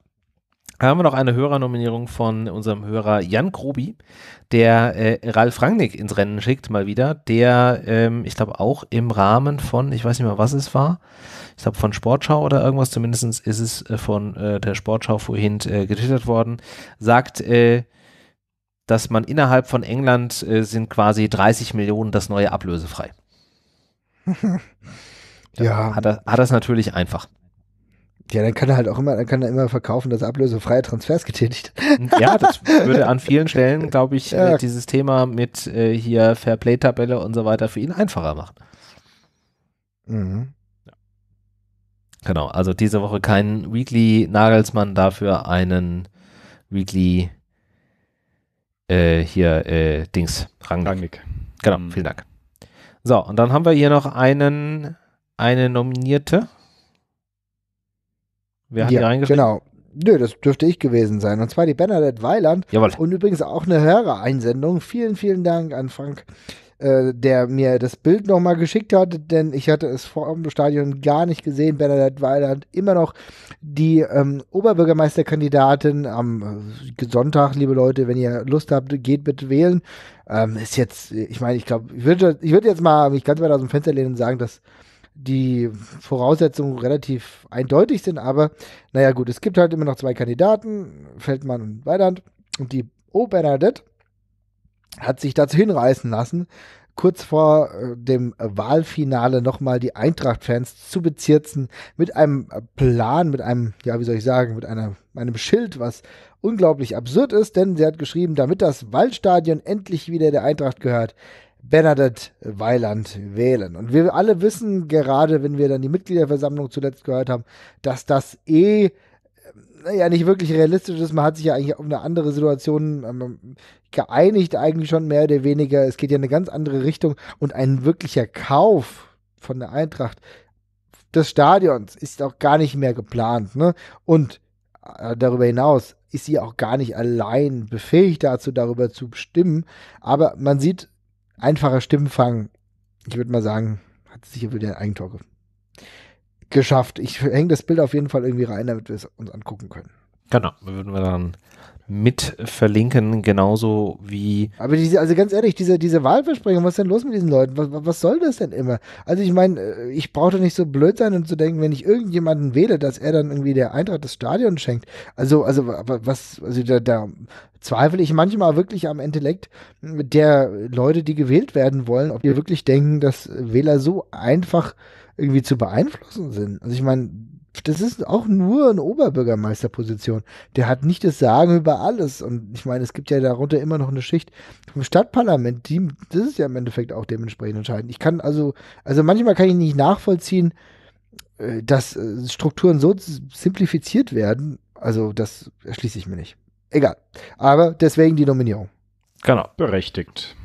Da haben wir noch eine Hörernominierung von unserem Hörer Jan Grobi, der äh, Ralf Rangnick ins Rennen schickt, mal wieder, der, ähm, ich glaube, auch im Rahmen von, ich weiß nicht mehr, was es war, ich glaube, von Sportschau oder irgendwas, zumindest ist es äh, von äh, der Sportschau vorhin äh, getwittert worden, sagt, äh, dass man innerhalb von England sind quasi 30 Millionen das neue ablösefrei. ja. Hat er, hat das natürlich einfach. Ja, dann kann er halt auch immer, dann kann er immer verkaufen, dass er ablösefreie Transfers getätigt. Mhm, ja, das würde an vielen Stellen, glaube ich, ja. dieses Thema mit äh, hier Fairplay-Tabelle und so weiter für ihn einfacher machen. Mhm. Genau, also diese Woche kein Weekly Nagelsmann, dafür einen Weekly äh, hier äh, Dings, Rangnick. Rangnick. Genau, vielen mhm. Dank. So, und dann haben wir hier noch einen, eine Nominierte. Wer hat ja, die reingeschrieben? Genau. Nö, das dürfte ich gewesen sein. Und zwar die Bernadette Weiland. Jawohl. Und übrigens auch eine Hörereinsendung. Vielen, vielen Dank an Frank, äh, der mir das Bild nochmal geschickt hat, denn ich hatte es vor dem Stadion gar nicht gesehen. Bernadette Weiland immer noch die ähm, Oberbürgermeisterkandidatin am äh, Sonntag, liebe Leute, wenn ihr Lust habt, geht bitte wählen. Ähm, ist jetzt, ich meine, ich glaube, ich würde ich würd jetzt mal mich ganz weit aus dem Fenster lehnen und sagen, dass die Voraussetzungen relativ eindeutig sind, aber naja gut, es gibt halt immer noch zwei Kandidaten, Feldmann und Weidand. Und die O. Bernadette hat sich dazu hinreißen lassen, kurz vor äh, dem Wahlfinale nochmal die Eintracht-Fans zu bezirzen mit einem Plan, mit einem, ja, wie soll ich sagen, mit einer, einem Schild, was unglaublich absurd ist, denn sie hat geschrieben, damit das Waldstadion endlich wieder der Eintracht gehört, Bernadette Weiland wählen. Und wir alle wissen, gerade wenn wir dann die Mitgliederversammlung zuletzt gehört haben, dass das eh naja, äh, nicht wirklich realistisch ist. Man hat sich ja eigentlich auf eine andere Situation ähm, geeinigt, eigentlich schon mehr oder weniger. Es geht ja in eine ganz andere Richtung und ein wirklicher Kauf von der Eintracht des Stadions ist auch gar nicht mehr geplant. Ne? Und äh, darüber hinaus ist sie auch gar nicht allein befähigt dazu, darüber zu bestimmen. Aber man sieht, einfacher Stimmenfang. Ich würde mal sagen, hat sicher wieder ein Eigentor geschafft. Ich hänge das Bild auf jeden Fall irgendwie rein, damit wir es uns angucken können. Genau, würden wir dann mit verlinken, genauso wie. Aber diese, also ganz ehrlich, diese, diese Wahlversprechung, was ist denn los mit diesen Leuten? Was, was soll das denn immer? Also ich meine, äh, ich brauche doch nicht so blöd sein und um zu denken, wenn ich irgendjemanden wähle, dass er dann irgendwie der Eintracht das Stadion schenkt. Also, also was, also da, da zweifle ich manchmal wirklich am Intellekt der Leute, die gewählt werden wollen, ob die wirklich denken, dass Wähler so einfach irgendwie zu beeinflussen sind. Also ich meine, das ist auch nur eine Oberbürgermeisterposition. Der hat nicht das Sagen über alles. Und ich meine, es gibt ja darunter immer noch eine Schicht vom Stadtparlament. Die, das ist ja im Endeffekt auch dementsprechend entscheidend. Ich kann also, also manchmal kann ich nicht nachvollziehen, äh, dass äh, Strukturen so simplifiziert werden. Also das erschließe ich mir nicht. Egal. Aber deswegen die Nominierung. Genau. Berechtigt.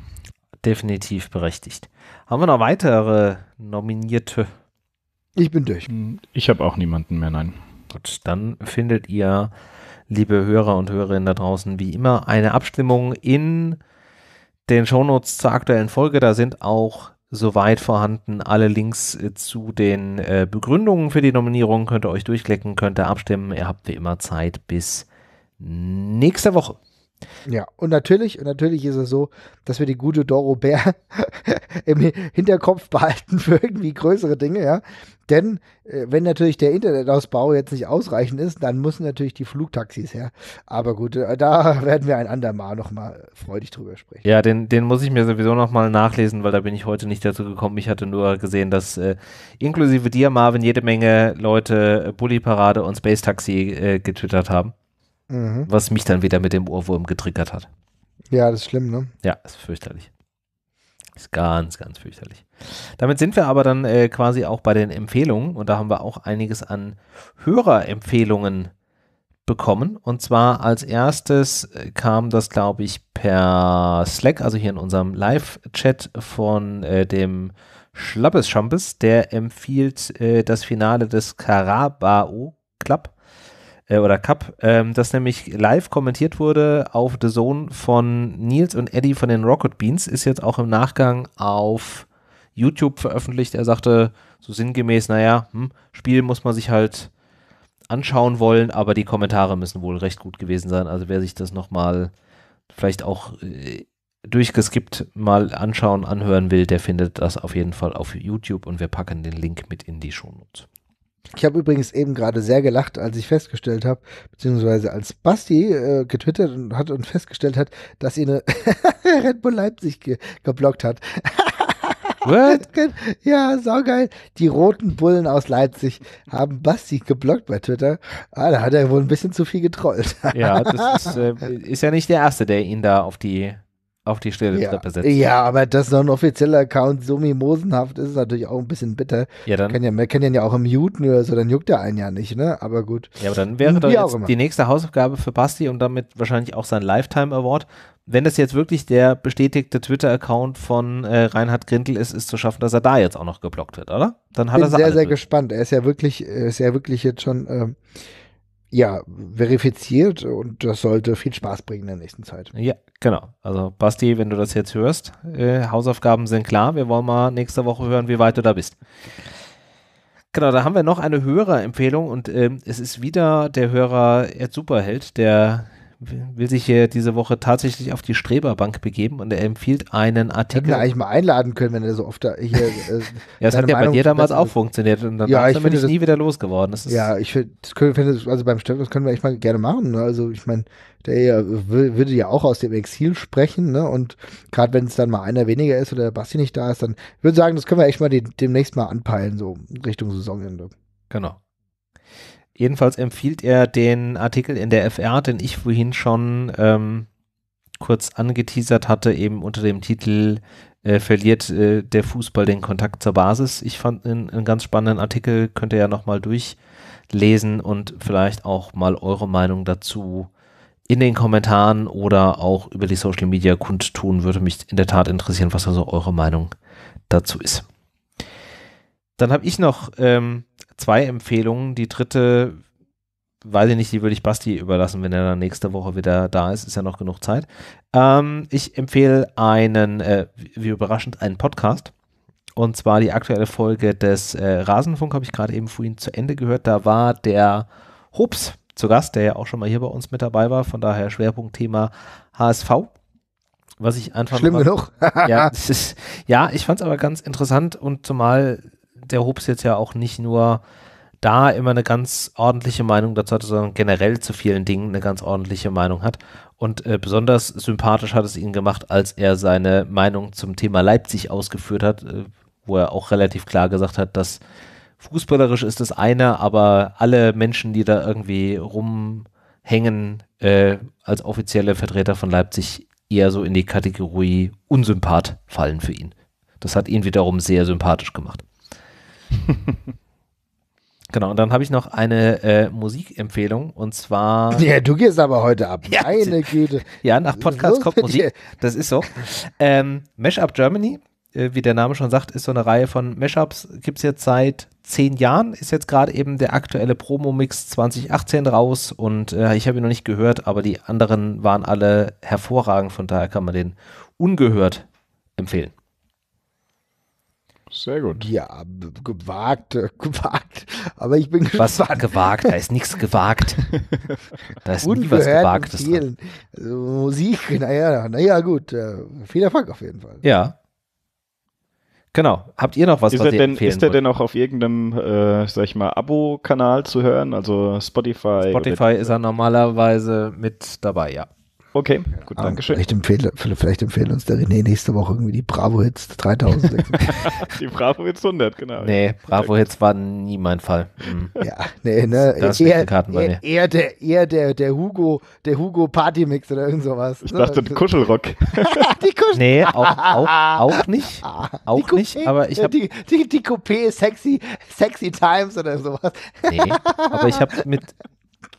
Definitiv berechtigt. Haben wir noch weitere Nominierte? Ich bin durch. Hm, ich habe auch niemanden mehr, nein. Gut, dann findet ihr, liebe Hörer und Hörerinnen da draußen, wie immer eine Abstimmung in den Shownotes zur aktuellen Folge. Da sind auch soweit vorhanden alle Links äh, zu den äh, Begründungen für die Nominierung. Könnt ihr euch durchklicken, könnt ihr abstimmen. Ihr habt wie immer Zeit bis nächste Woche. Ja, und natürlich, und natürlich ist es so, dass wir die gute Doro Bär im Hinterkopf behalten für irgendwie größere Dinge, ja. Denn äh, wenn natürlich der Internetausbau jetzt nicht ausreichend ist, dann müssen natürlich die Flugtaxis her. Aber gut, äh, da werden wir ein andermal nochmal freudig drüber sprechen. Ja, den, den muss ich mir sowieso nochmal nachlesen, weil da bin ich heute nicht dazu gekommen. Ich hatte nur gesehen, dass äh, inklusive dir, Marvin, jede Menge Leute äh, Bulli Parade und Space Taxi äh, getwittert haben. Mhm. Was mich dann wieder mit dem Ohrwurm getriggert hat. Ja, das ist schlimm, ne? Ja, ist fürchterlich. Ist ganz, ganz fürchterlich. Damit sind wir aber dann äh, quasi auch bei den Empfehlungen und da haben wir auch einiges an Hörerempfehlungen bekommen. Und zwar als erstes äh, kam das, glaube ich, per Slack, also hier in unserem Live-Chat von äh, dem Schlappes Schampes, der empfiehlt äh, das Finale des Carabao Club äh, oder Cup, ähm, das nämlich live kommentiert wurde auf The Zone von Nils und Eddie von den Rocket Beans, ist jetzt auch im Nachgang auf YouTube veröffentlicht. Er sagte so sinngemäß, naja, hm, Spiel muss man sich halt anschauen wollen, aber die Kommentare müssen wohl recht gut gewesen sein. Also wer sich das nochmal vielleicht auch äh, durchgeskippt mal anschauen, anhören will, der findet das auf jeden Fall auf YouTube und wir packen den Link mit in die Shownotes. Ich habe übrigens eben gerade sehr gelacht, als ich festgestellt habe, beziehungsweise als Basti äh, getwittert und hat und festgestellt hat, dass ihr eine Red Bull Leipzig ge geblockt hat. What? Ja, saugeil. Die roten Bullen aus Leipzig haben Basti geblockt bei Twitter. Ah, da hat er wohl ein bisschen zu viel getrollt. Ja, das ist, äh, ist ja nicht der Erste, der ihn da auf die auf die Stelle ja. besetzt. Ja, aber dass so ein offizieller Account so mimosenhaft ist, ist natürlich auch ein bisschen bitter. Ja, dann. Kann ja, man kann ja auch im muten oder so, dann juckt er einen ja nicht, ne? Aber gut. Ja, aber dann wäre doch jetzt die nächste Hausaufgabe für Basti und damit wahrscheinlich auch sein Lifetime Award. Wenn das jetzt wirklich der bestätigte Twitter-Account von äh, Reinhard Grindel ist, ist zu schaffen, dass er da jetzt auch noch geblockt wird, oder? Dann hat er Ich bin sehr, sehr gespannt. Er ist ja wirklich, ist ja wirklich jetzt schon. Ähm, ja, verifiziert und das sollte viel Spaß bringen in der nächsten Zeit. Ja, genau. Also Basti, wenn du das jetzt hörst, äh, Hausaufgaben sind klar. Wir wollen mal nächste Woche hören, wie weit du da bist. Genau, da haben wir noch eine Hörerempfehlung und ähm, es ist wieder der Hörer Ed Superheld, der will sich hier diese Woche tatsächlich auf die Streberbank begeben und er empfiehlt einen Artikel. Hätten wir eigentlich mal einladen können, wenn er so oft da hier. Äh, ja, das hat ja Meinung bei dir damals auch funktioniert und dann ja, ich bin ich nie wieder losgeworden. Das ja, ich finde, also beim Steffen, das können wir echt mal gerne machen. Ne? Also ich meine, der ja, würde ja auch aus dem Exil sprechen, ne? Und gerade wenn es dann mal einer weniger ist oder der Basti nicht da ist, dann würde ich sagen, das können wir echt mal die, demnächst mal anpeilen, so Richtung Saisonende. Genau. Jedenfalls empfiehlt er den Artikel in der FR, den ich vorhin schon ähm, kurz angeteasert hatte, eben unter dem Titel äh, Verliert äh, der Fußball den Kontakt zur Basis. Ich fand einen, einen ganz spannenden Artikel, könnt ihr ja nochmal durchlesen und vielleicht auch mal eure Meinung dazu in den Kommentaren oder auch über die Social Media kundtun. Würde mich in der Tat interessieren, was also eure Meinung dazu ist. Dann habe ich noch ähm, zwei Empfehlungen. Die dritte, weiß ich nicht, die würde ich Basti überlassen, wenn er dann nächste Woche wieder da ist. Ist ja noch genug Zeit. Ähm, ich empfehle einen, äh, wie überraschend, einen Podcast. Und zwar die aktuelle Folge des äh, Rasenfunk, habe ich gerade eben vorhin zu Ende gehört. Da war der Hups zu Gast, der ja auch schon mal hier bei uns mit dabei war. Von daher Schwerpunktthema HSV was ich einfach. Schlimm genug. ja, ja, ich fand es aber ganz interessant und zumal der Hobbs jetzt ja auch nicht nur da immer eine ganz ordentliche Meinung dazu hat, sondern generell zu vielen Dingen eine ganz ordentliche Meinung hat. Und äh, besonders sympathisch hat es ihn gemacht, als er seine Meinung zum Thema Leipzig ausgeführt hat, äh, wo er auch relativ klar gesagt hat, dass fußballerisch ist das eine, aber alle Menschen, die da irgendwie rumhängen, äh, als offizielle Vertreter von Leipzig eher so in die Kategorie unsympath fallen für ihn. Das hat ihn wiederum sehr sympathisch gemacht. Genau, und dann habe ich noch eine äh, Musikempfehlung und zwar. Ja, du gehst aber heute ab. Ja, Meine Güte. Ja, nach Podcast so kommt Musik. Das ist so. Ähm, Mashup Germany, äh, wie der Name schon sagt, ist so eine Reihe von Mashups. Gibt es jetzt seit zehn Jahren, ist jetzt gerade eben der aktuelle Promo-Mix 2018 raus und äh, ich habe ihn noch nicht gehört, aber die anderen waren alle hervorragend, von daher kann man den ungehört empfehlen. Sehr gut. Ja, gewagt, äh, gewagt. Aber ich bin gespannt. Was war gewagt? Da ist nichts gewagt. Da ist nie was gewagtes dran. Also Musik, naja, naja, gut. Äh, viel Erfolg auf jeden Fall. Ja. Genau. Habt ihr noch was, ist was er denn, Ist er denn auch auf irgendeinem, äh, sag ich mal, Abo-Kanal zu hören? Also Spotify? Spotify ist er normalerweise mit dabei, ja. Okay, gut, danke schön. Vielleicht empfehle, vielleicht empfehlen uns der René nächste Woche irgendwie die Bravo Hits 3000. die Bravo Hits 100, genau. Nee, Bravo Hits war nie mein Fall. Mhm. Ja, nee, ne? Das eher, eher, eher, der, eher der, der Hugo, der Hugo Party Mix oder irgend sowas. Ich ne? dachte, ne? Kuschelrock. die Kuschel nee, auch, auch, auch nicht. Ah, auch Coupé, nicht, aber ich habe. Die, die, die Coupé Sexy, Sexy Times oder sowas. nee, aber ich habe mit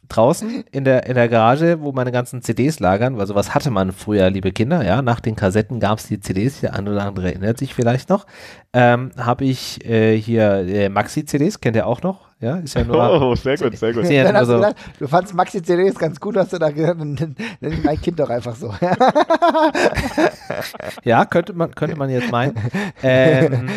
draußen in der, in der Garage, wo meine ganzen CDs lagern, weil sowas hatte man früher, liebe Kinder, ja, nach den Kassetten gab es die CDs, der eine oder andere erinnert sich vielleicht noch, ähm, habe ich äh, hier äh, Maxi-CDs, kennt ihr auch noch, ja, ist ja nur. Oh, sehr gut, sehr gut. Sehr, also, gedacht, du fandst Maxi CDs ganz gut, hast du da gehört, dann nenn ich mein Kind doch einfach so. ja, könnte man, könnte man jetzt meinen. Ähm,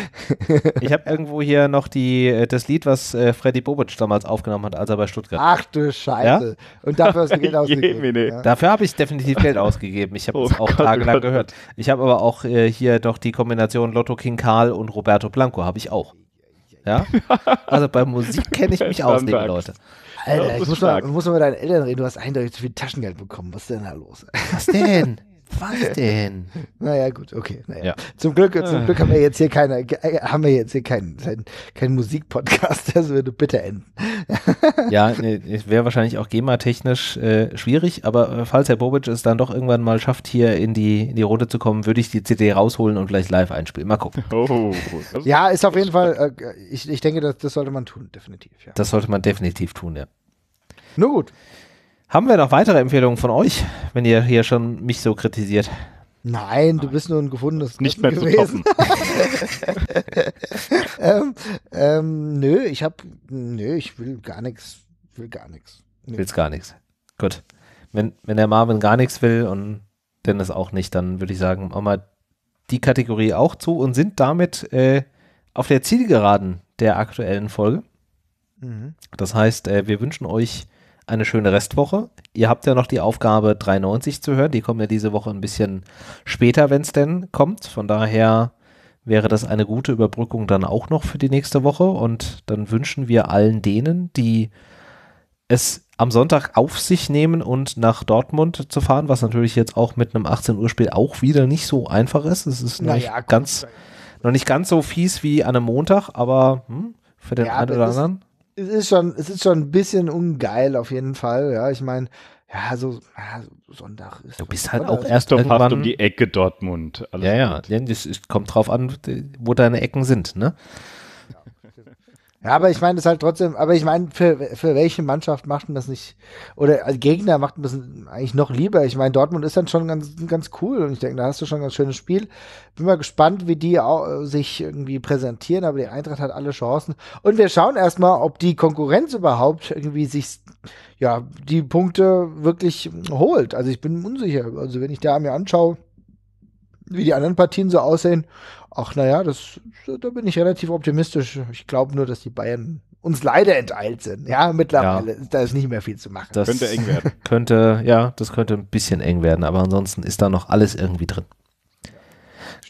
ich habe irgendwo hier noch die, äh, das Lied, was äh, Freddy Bobic damals aufgenommen hat, als er bei Stuttgart war. Ach du Scheiße. Ja? Und dafür hast du Geld ausgegeben. Ja? Dafür habe ich definitiv Geld ausgegeben. Ich habe es oh, auch Gott, oh tagelang Gott. gehört. Ich habe aber auch äh, hier doch die Kombination Lotto King Karl und Roberto Blanco, habe ich auch. Ja? Also bei Musik kenne ich mich aus, liebe Leute. Alter, ich muss, mal, muss mal mit deinen Eltern reden. Du hast eindeutig zu viel Taschengeld bekommen. Was ist denn da los? Was denn? Was denn? naja, gut, okay. Naja. Ja. Zum Glück, zum ah. Glück haben wir jetzt hier keine, äh, haben wir jetzt hier keinen, keinen, Musikpodcast, das würde bitte enden. ja, nee, wäre wahrscheinlich auch GEMA-technisch äh, schwierig, aber äh, falls Herr Bobic es dann doch irgendwann mal schafft, hier in die, in die Runde zu kommen, würde ich die CD rausholen und gleich live einspielen. Mal gucken. Oh, ja, ist auf jeden Fall, äh, ich, ich denke, das, das sollte man tun, definitiv. Ja. Das sollte man definitiv tun, ja. Nur gut. Haben wir noch weitere Empfehlungen von euch, wenn ihr hier schon mich so kritisiert? Nein, du bist nur ein gefundenes Nicht mehr gewesen. ähm, ähm, nö, ich hab, nö, ich will gar nichts, will gar nichts. Willst gar nichts. Gut. Wenn, wenn der Marvin gar nichts will und Dennis auch nicht, dann würde ich sagen, machen wir die Kategorie auch zu und sind damit äh, auf der Zielgeraden der aktuellen Folge. Mhm. Das heißt, äh, wir wünschen euch eine schöne Restwoche. Ihr habt ja noch die Aufgabe 93 zu hören. Die kommen ja diese Woche ein bisschen später, wenn es denn kommt. Von daher wäre das eine gute Überbrückung dann auch noch für die nächste Woche. Und dann wünschen wir allen denen, die es am Sonntag auf sich nehmen und nach Dortmund zu fahren, was natürlich jetzt auch mit einem 18 Uhr Spiel auch wieder nicht so einfach ist. Es ist noch, naja, nicht, ganz, noch nicht ganz so fies wie an einem Montag, aber hm, für den ja, einen oder anderen. Ist, es ist schon, es ist schon ein bisschen ungeil auf jeden Fall. Ja, ich meine, ja, so ja, Sonntag ist. Du bist halt auch erst irgendwann um die Ecke Dortmund. Alles ja, ja, gut. das ist, kommt drauf an, wo deine Ecken sind, ne? Ja, aber ich meine, es halt trotzdem, aber ich meine, für, für welche Mannschaft macht man das nicht? Oder als Gegner macht man das eigentlich noch lieber. Ich meine, Dortmund ist dann schon ganz, ganz cool und ich denke, da hast du schon ein ganz schönes Spiel. Bin mal gespannt, wie die auch, sich irgendwie präsentieren, aber die Eintracht hat alle Chancen. Und wir schauen erstmal, ob die Konkurrenz überhaupt irgendwie sich, ja, die Punkte wirklich holt. Also ich bin unsicher. Also wenn ich da mir anschaue, wie die anderen Partien so aussehen, ach naja, das, da bin ich relativ optimistisch. Ich glaube nur, dass die Bayern uns leider enteilt sind. Ja, mittlerweile, ja. da ist nicht mehr viel zu machen. Das könnte eng werden. Könnte, ja, das könnte ein bisschen eng werden, aber ansonsten ist da noch alles irgendwie drin. Ja.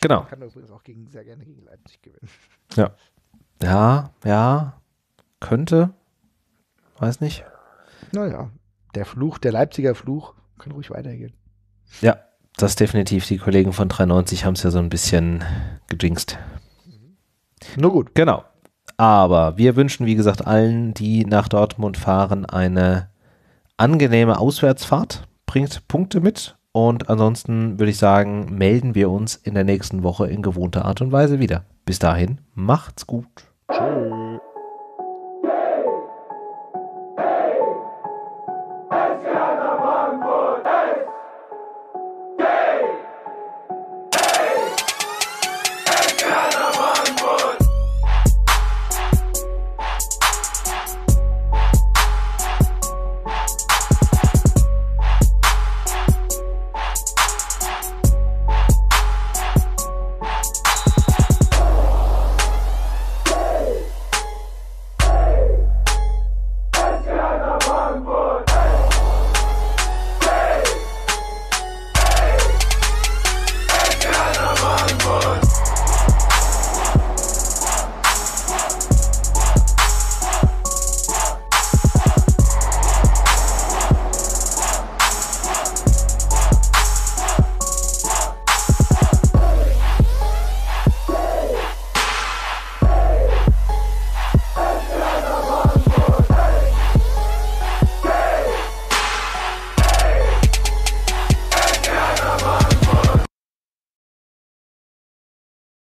Genau. Ich kann übrigens auch gegen, sehr gerne gegen Leipzig gewinnen. Ja. Ja, ja, könnte. Weiß nicht. Naja, der Fluch, der Leipziger Fluch kann ruhig weitergehen. Ja, das definitiv. Die Kollegen von 93 haben es ja so ein bisschen gejinxt. Nur gut. Genau. Aber wir wünschen, wie gesagt, allen, die nach Dortmund fahren, eine angenehme Auswärtsfahrt. Bringt Punkte mit. Und ansonsten würde ich sagen, melden wir uns in der nächsten Woche in gewohnter Art und Weise wieder. Bis dahin, macht's gut. Tschüss.